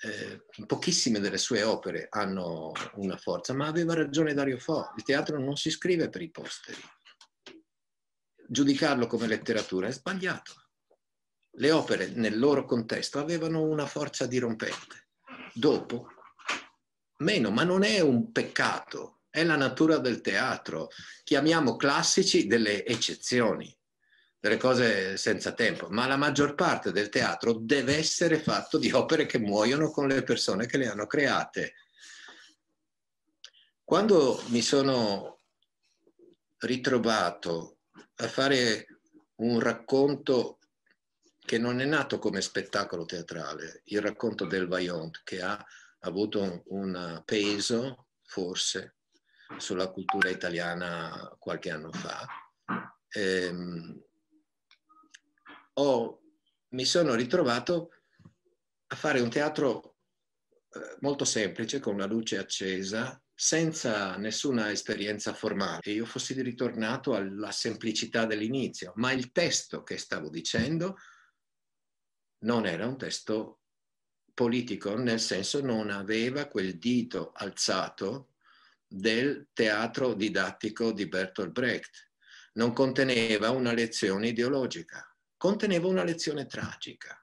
Speaker 4: Eh, pochissime delle sue opere hanno una forza, ma aveva ragione Dario Fo, il teatro non si scrive per i posteri. Giudicarlo come letteratura è sbagliato. Le opere nel loro contesto avevano una forza dirompente. Dopo meno, ma non è un peccato, è la natura del teatro. Chiamiamo classici delle eccezioni, delle cose senza tempo, ma la maggior parte del teatro deve essere fatto di opere che muoiono con le persone che le hanno create. Quando mi sono ritrovato a fare un racconto che non è nato come spettacolo teatrale, il racconto del Vaillant, che ha avuto un peso, forse, sulla cultura italiana qualche anno fa. Ehm, ho, mi sono ritrovato a fare un teatro eh, molto semplice, con la luce accesa, senza nessuna esperienza formale. io fossi ritornato alla semplicità dell'inizio, ma il testo che stavo dicendo non era un testo politico, nel senso non aveva quel dito alzato del teatro didattico di Bertolt Brecht. Non conteneva una lezione ideologica, conteneva una lezione tragica.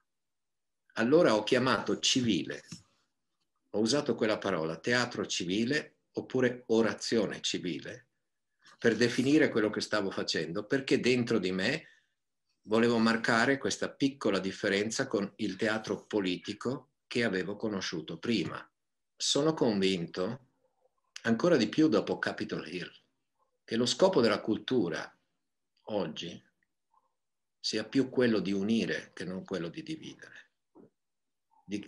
Speaker 4: Allora ho chiamato civile, ho usato quella parola, teatro civile oppure orazione civile, per definire quello che stavo facendo, perché dentro di me volevo marcare questa piccola differenza con il teatro politico che avevo conosciuto prima. Sono convinto, ancora di più dopo Capitol Hill, che lo scopo della cultura oggi sia più quello di unire che non quello di dividere, di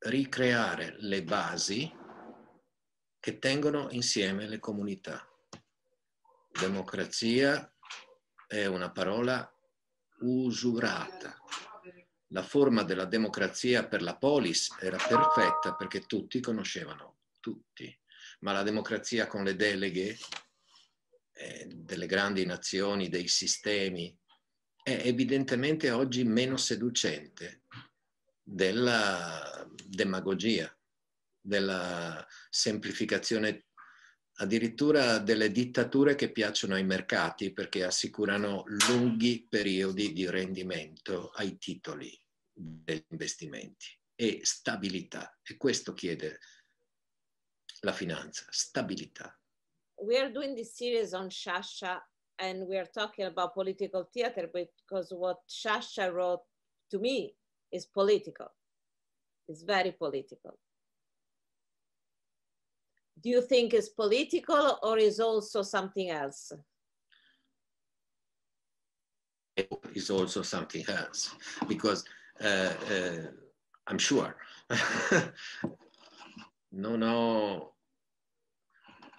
Speaker 4: ricreare le basi che tengono insieme le comunità. Democrazia è una parola usurata la forma della democrazia per la polis era perfetta perché tutti conoscevano tutti, ma la democrazia con le deleghe eh, delle grandi nazioni, dei sistemi, è evidentemente oggi meno seducente della demagogia, della semplificazione addirittura delle dittature che piacciono ai mercati perché assicurano lunghi periodi di rendimento ai titoli degli investimenti e stabilità. E questo chiede la finanza, stabilità.
Speaker 1: We are doing this series on Shasha and we are talking about political theater because what Shasha wrote to me is political. It's very political do you think is political or is also something else?
Speaker 2: Is also something
Speaker 4: else because uh, uh, I'm sure. non ho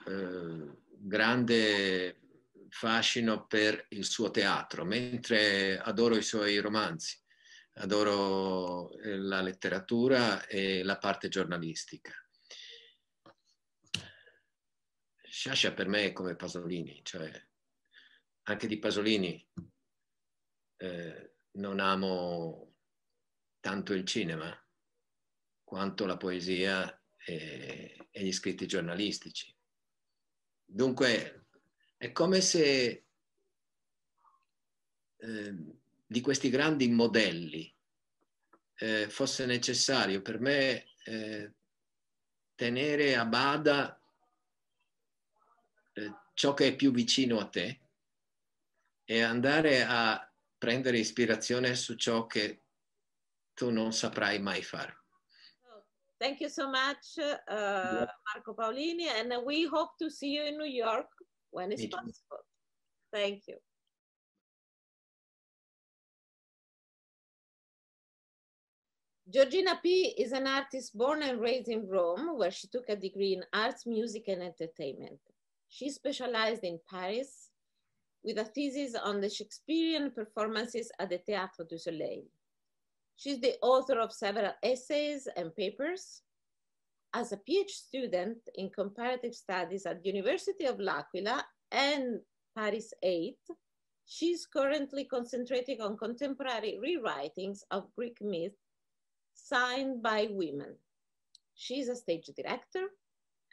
Speaker 4: eh, uh, grande fascino per il suo teatro, mentre adoro i suoi romanzi, adoro eh, la letteratura e la parte giornalistica. Sciascia per me è come Pasolini, cioè anche di Pasolini eh, non amo tanto il cinema quanto la poesia e, e gli scritti giornalistici. Dunque è come se eh, di questi grandi modelli eh, fosse necessario per me eh, tenere a bada ciò che è più vicino a te e andare a prendere ispirazione su ciò che tu non saprai mai fare.
Speaker 1: Thank you so much, uh, Marco Paolini, and we hope to see you in New York when it's possible. Thank you. Georgina P. is an artist born and raised in Rome, where she took a degree in arts, music, and entertainment. She specialized in Paris with a thesis on the Shakespearean performances at the Théâtre du Soleil. She's the author of several essays and papers. As a PhD student in comparative studies at the University of L'Aquila and Paris 8, she's currently concentrating on contemporary rewritings of Greek myth signed by women. She's a stage director,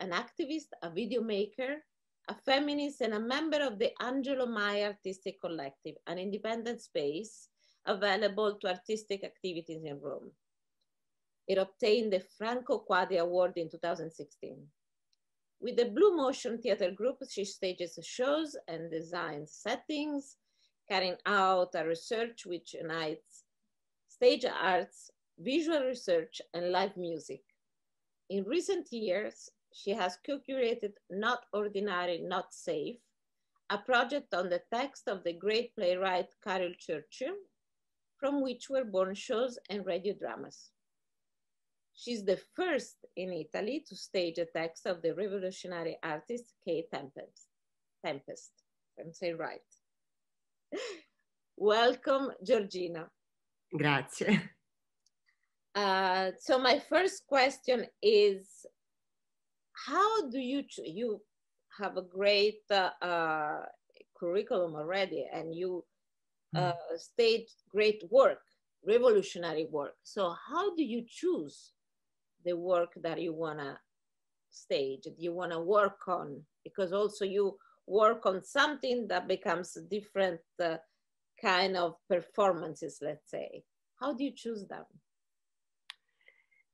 Speaker 1: an activist, a video maker, a feminist and a member of the Angelo Mai Artistic Collective, an independent space available to artistic activities in Rome. It obtained the Franco Quadri Award in 2016. With the Blue Motion Theatre Group, she stages shows and designs settings, carrying out a research which unites stage arts, visual research, and live music. In recent years, she has co-curated Not Ordinary, Not Safe, a project on the text of the great playwright Carol Churchill, from which were born shows and radio dramas. She's the first in Italy to stage a text of the revolutionary artist Kay Tempest. Tempest, can I'm saying right. Welcome, Georgina.
Speaker 5: Grazie.
Speaker 1: Uh, so my first question is how do you, you have a great uh, uh, curriculum already and you uh, hmm. state great work, revolutionary work. So how do you choose the work that you wanna stage, that you wanna work on? Because also you work on something that becomes different uh, kind of performances, let's say. How do you choose them?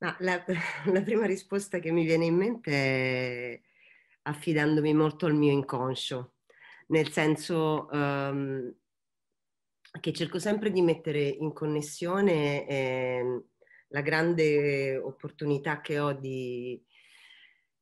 Speaker 5: No, la, la, prima risposta che mi viene in mente è affidandomi molto al mio inconscio, nel senso um, che cerco sempre di mettere in connessione eh, la grande opportunità che ho di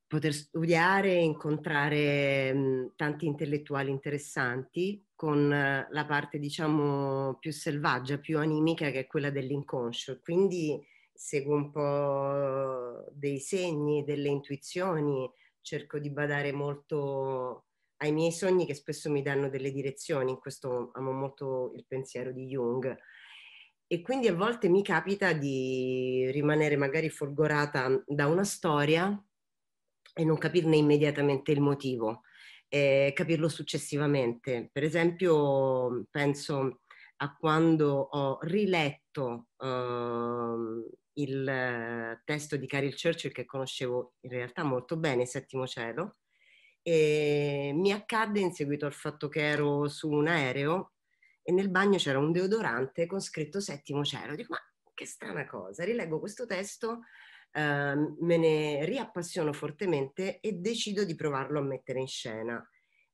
Speaker 5: poter studiare e incontrare mh, ehm, tanti intellettuali interessanti con eh, la parte diciamo più selvaggia, più animica che è quella dell'inconscio. Quindi seguo un po' dei segni, delle intuizioni, cerco di badare molto ai miei sogni che spesso mi danno delle direzioni, in questo amo molto il pensiero di Jung. E quindi a volte mi capita di rimanere magari folgorata da una storia e non capirne immediatamente il motivo, e eh, capirlo successivamente. Per esempio penso a quando ho riletto eh, il eh, testo di Caril Churchill che conoscevo in realtà molto bene, Settimo Cielo, e mi accadde in seguito al fatto che ero su un aereo e nel bagno c'era un deodorante con scritto Settimo Cielo. Dico, ma che strana cosa, rileggo questo testo, eh, me ne riappassiono fortemente e decido di provarlo a mettere in scena.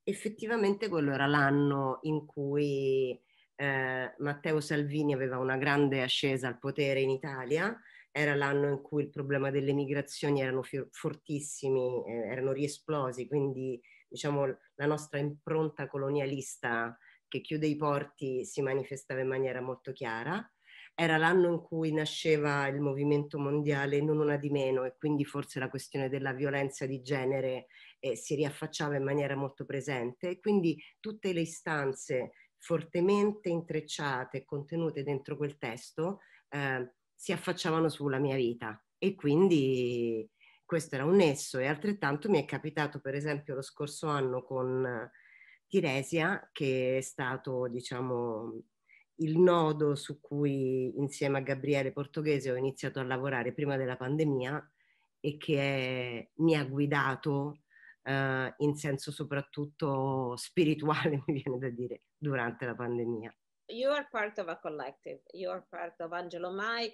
Speaker 5: Effettivamente quello era l'anno in cui eh, Matteo Salvini aveva una grande ascesa al potere in Italia, era l'anno in cui il problema delle migrazioni erano fior- fortissimi, eh, erano riesplosi, quindi diciamo la nostra impronta colonialista che chiude i porti si manifestava in maniera molto chiara. Era l'anno in cui nasceva il movimento mondiale Non una di meno e quindi forse la questione della violenza di genere eh, si riaffacciava in maniera molto presente. E Quindi tutte le istanze fortemente intrecciate e contenute dentro quel testo eh, si affacciavano sulla mia vita e quindi questo era un nesso e altrettanto mi è capitato per esempio lo scorso anno con Tiresia che è stato diciamo il nodo su cui insieme a Gabriele Portoghese ho iniziato a lavorare prima della pandemia e che è, mi ha guidato eh, in senso soprattutto spirituale, mi viene da dire, durante la pandemia.
Speaker 1: You are part of a collective, you are part of Angelo Mai.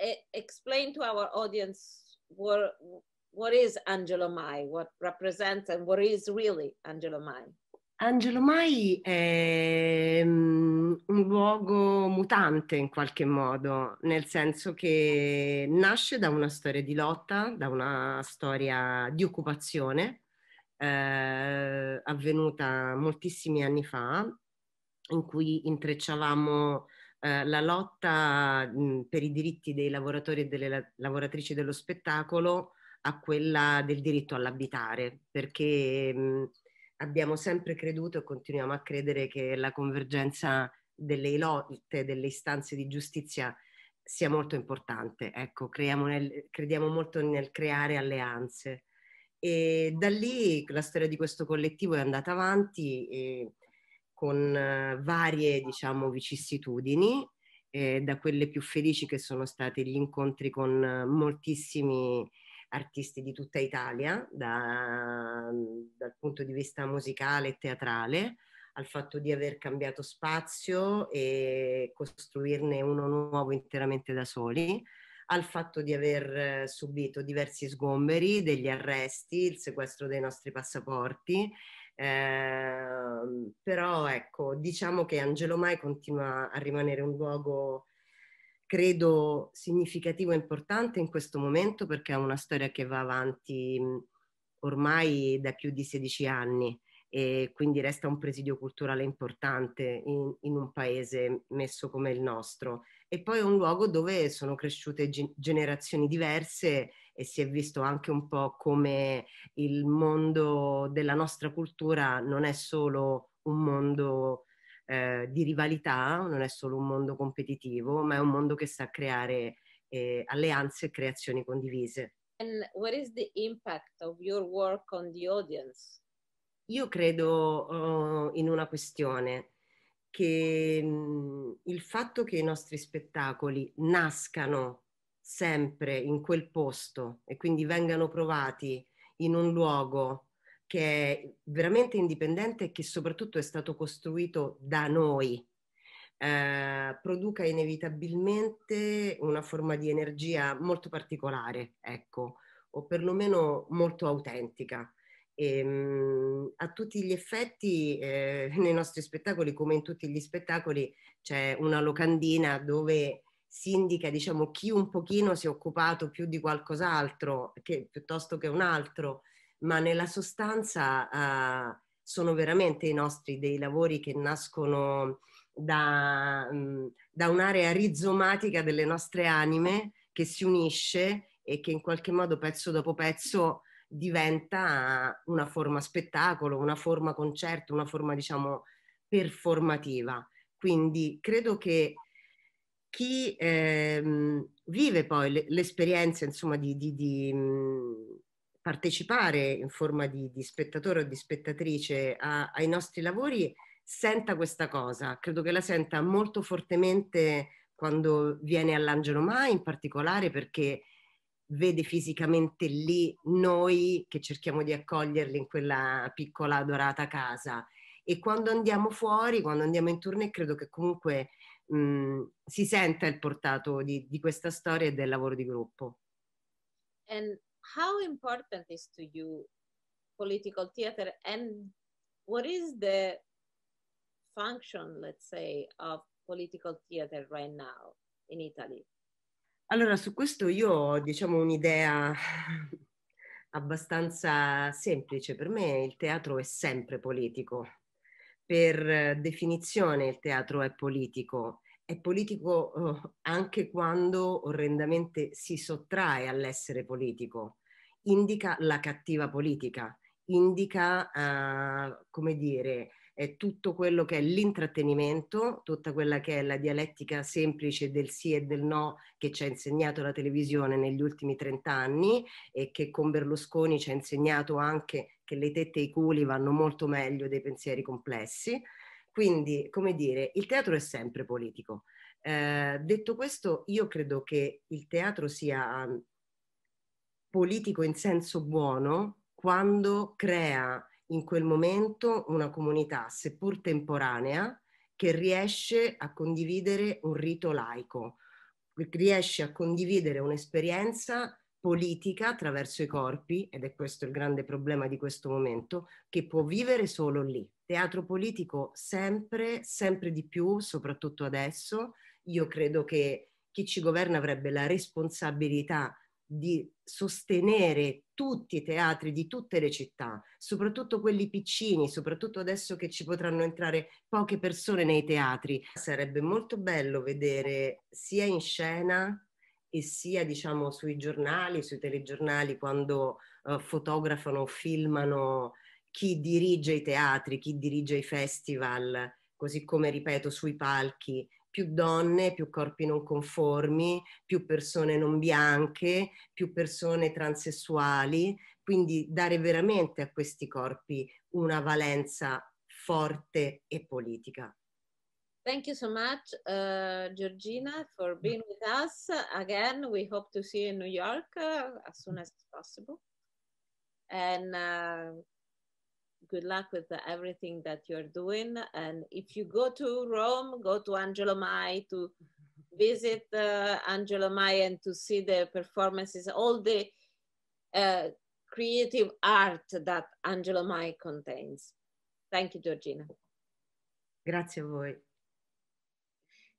Speaker 1: E- explain to our audience what, what is Angelo Mai, what represents and what is really Angelo Mai.
Speaker 5: Angelo Mai è mm, un luogo mutante in qualche modo, nel senso che nasce da una storia di lotta, da una storia di occupazione eh, avvenuta moltissimi anni fa, in cui intrecciavamo eh, la lotta mh, mm, per i diritti dei lavoratori e delle la- lavoratrici dello spettacolo a quella del diritto all'abitare, perché mh, mm, abbiamo sempre creduto e continuiamo a credere che la convergenza delle lotte, delle istanze di giustizia sia molto importante. Ecco, nel, crediamo molto nel creare alleanze. E da lì la storia di questo collettivo è andata avanti con eh, varie diciamo, vicissitudini, eh, da quelle più felici che sono stati gli incontri con eh, moltissimi artisti di tutta Italia, da, dal punto di vista musicale e teatrale, al fatto di aver cambiato spazio e costruirne uno nuovo interamente da soli, al fatto di aver eh, subito diversi sgomberi, degli arresti, il sequestro dei nostri passaporti. Eh, però ecco, diciamo che Angelo Mai continua a rimanere un luogo credo significativo e importante in questo momento perché è una storia che va avanti ormai da più di 16 anni e quindi resta un presidio culturale importante in, in un paese messo come il nostro. E poi è un luogo dove sono cresciute generazioni diverse e si è visto anche un po' come il mondo della nostra cultura non è solo un mondo eh, di rivalità, non è solo un mondo competitivo, ma è un mondo che sa creare eh, alleanze e creazioni condivise.
Speaker 1: And what is the impact of your work on the audience?
Speaker 5: Io credo uh, in una questione che mh, mm, il fatto che i nostri spettacoli nascano sempre in quel posto e quindi vengano provati in un luogo che è veramente indipendente e che soprattutto è stato costruito da noi, eh, produca inevitabilmente una forma di energia molto particolare, ecco, o perlomeno molto autentica. E, ehm, mh, a tutti gli effetti, eh, nei nostri spettacoli, come in tutti gli spettacoli, c'è una locandina dove si indica diciamo, chi un pochino si è occupato più di qualcos'altro che, piuttosto che un altro ma nella sostanza uh, sono veramente i nostri dei lavori che nascono da, mh, mm, da un'area rizomatica delle nostre anime che si unisce e che in qualche modo pezzo dopo pezzo diventa una forma spettacolo, una forma concerto, una forma diciamo performativa. Quindi credo che chi ehm, vive poi l'esperienza insomma di, di, di, mm, partecipare in forma di, di spettatore o di spettatrice a, ai nostri lavori senta questa cosa, credo che la senta molto fortemente quando viene all'Angelo Mai in particolare perché vede fisicamente lì noi che cerchiamo di accoglierli in quella piccola adorata casa e quando andiamo fuori, quando andiamo in tournée credo che comunque mh, si senta il portato di, di questa storia e del lavoro di gruppo.
Speaker 1: And how important is to you political theater and what is the function, let's say, of political theater right now in Italy?
Speaker 5: Allora, su questo io ho, diciamo, un'idea abbastanza semplice. Per me il teatro è sempre politico. Per definizione il teatro è politico è politico eh, anche quando orrendamente si sottrae all'essere politico, indica la cattiva politica, indica, uh, come dire, eh, tutto quello che è l'intrattenimento, tutta quella che è la dialettica semplice del sì e del no che ci ha insegnato la televisione negli ultimi trent'anni e che con Berlusconi ci ha insegnato anche che le tette e i culi vanno molto meglio dei pensieri complessi. Quindi, come dire, il teatro è sempre politico. Eh, detto questo, io credo che il teatro sia mm, politico in senso buono quando crea in quel momento una comunità, seppur temporanea, che riesce a condividere un rito laico, riesce a condividere un'esperienza politica attraverso i corpi, ed è questo il grande problema di questo momento, che può vivere solo lì. Teatro politico sempre, sempre di più, soprattutto adesso. Io credo che chi ci governa avrebbe la responsabilità di sostenere tutti i teatri di tutte le città, soprattutto quelli piccini, soprattutto adesso che ci potranno entrare poche persone nei teatri. Sarebbe molto bello vedere sia in scena e sia diciamo, sui giornali, sui telegiornali, quando uh, fotografano o filmano chi dirige i teatri, chi dirige i festival, così come, ripeto, sui palchi, più donne, più corpi non conformi, più persone non bianche, più persone transessuali, quindi dare veramente a questi corpi una valenza forte e politica.
Speaker 1: Thank you so much, uh, Georgina, for being mm. with us. Again, we hope to see you in New York uh, as soon mm. as possible. And uh, good luck with the, everything that you're doing. And if you go to Rome, go to Angelo Mai to visit uh, Angelo Mai and to see the performances, all the uh, creative art that Angelo Mai contains. Thank you, Georgina.
Speaker 5: Grazie a voi.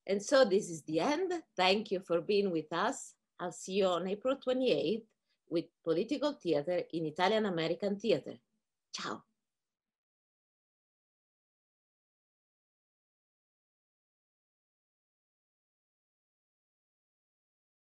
Speaker 1: And so this is the end. Thank you for being with us. I'll see you on April 28th with Political Theater in Italian American Theater. Ciao.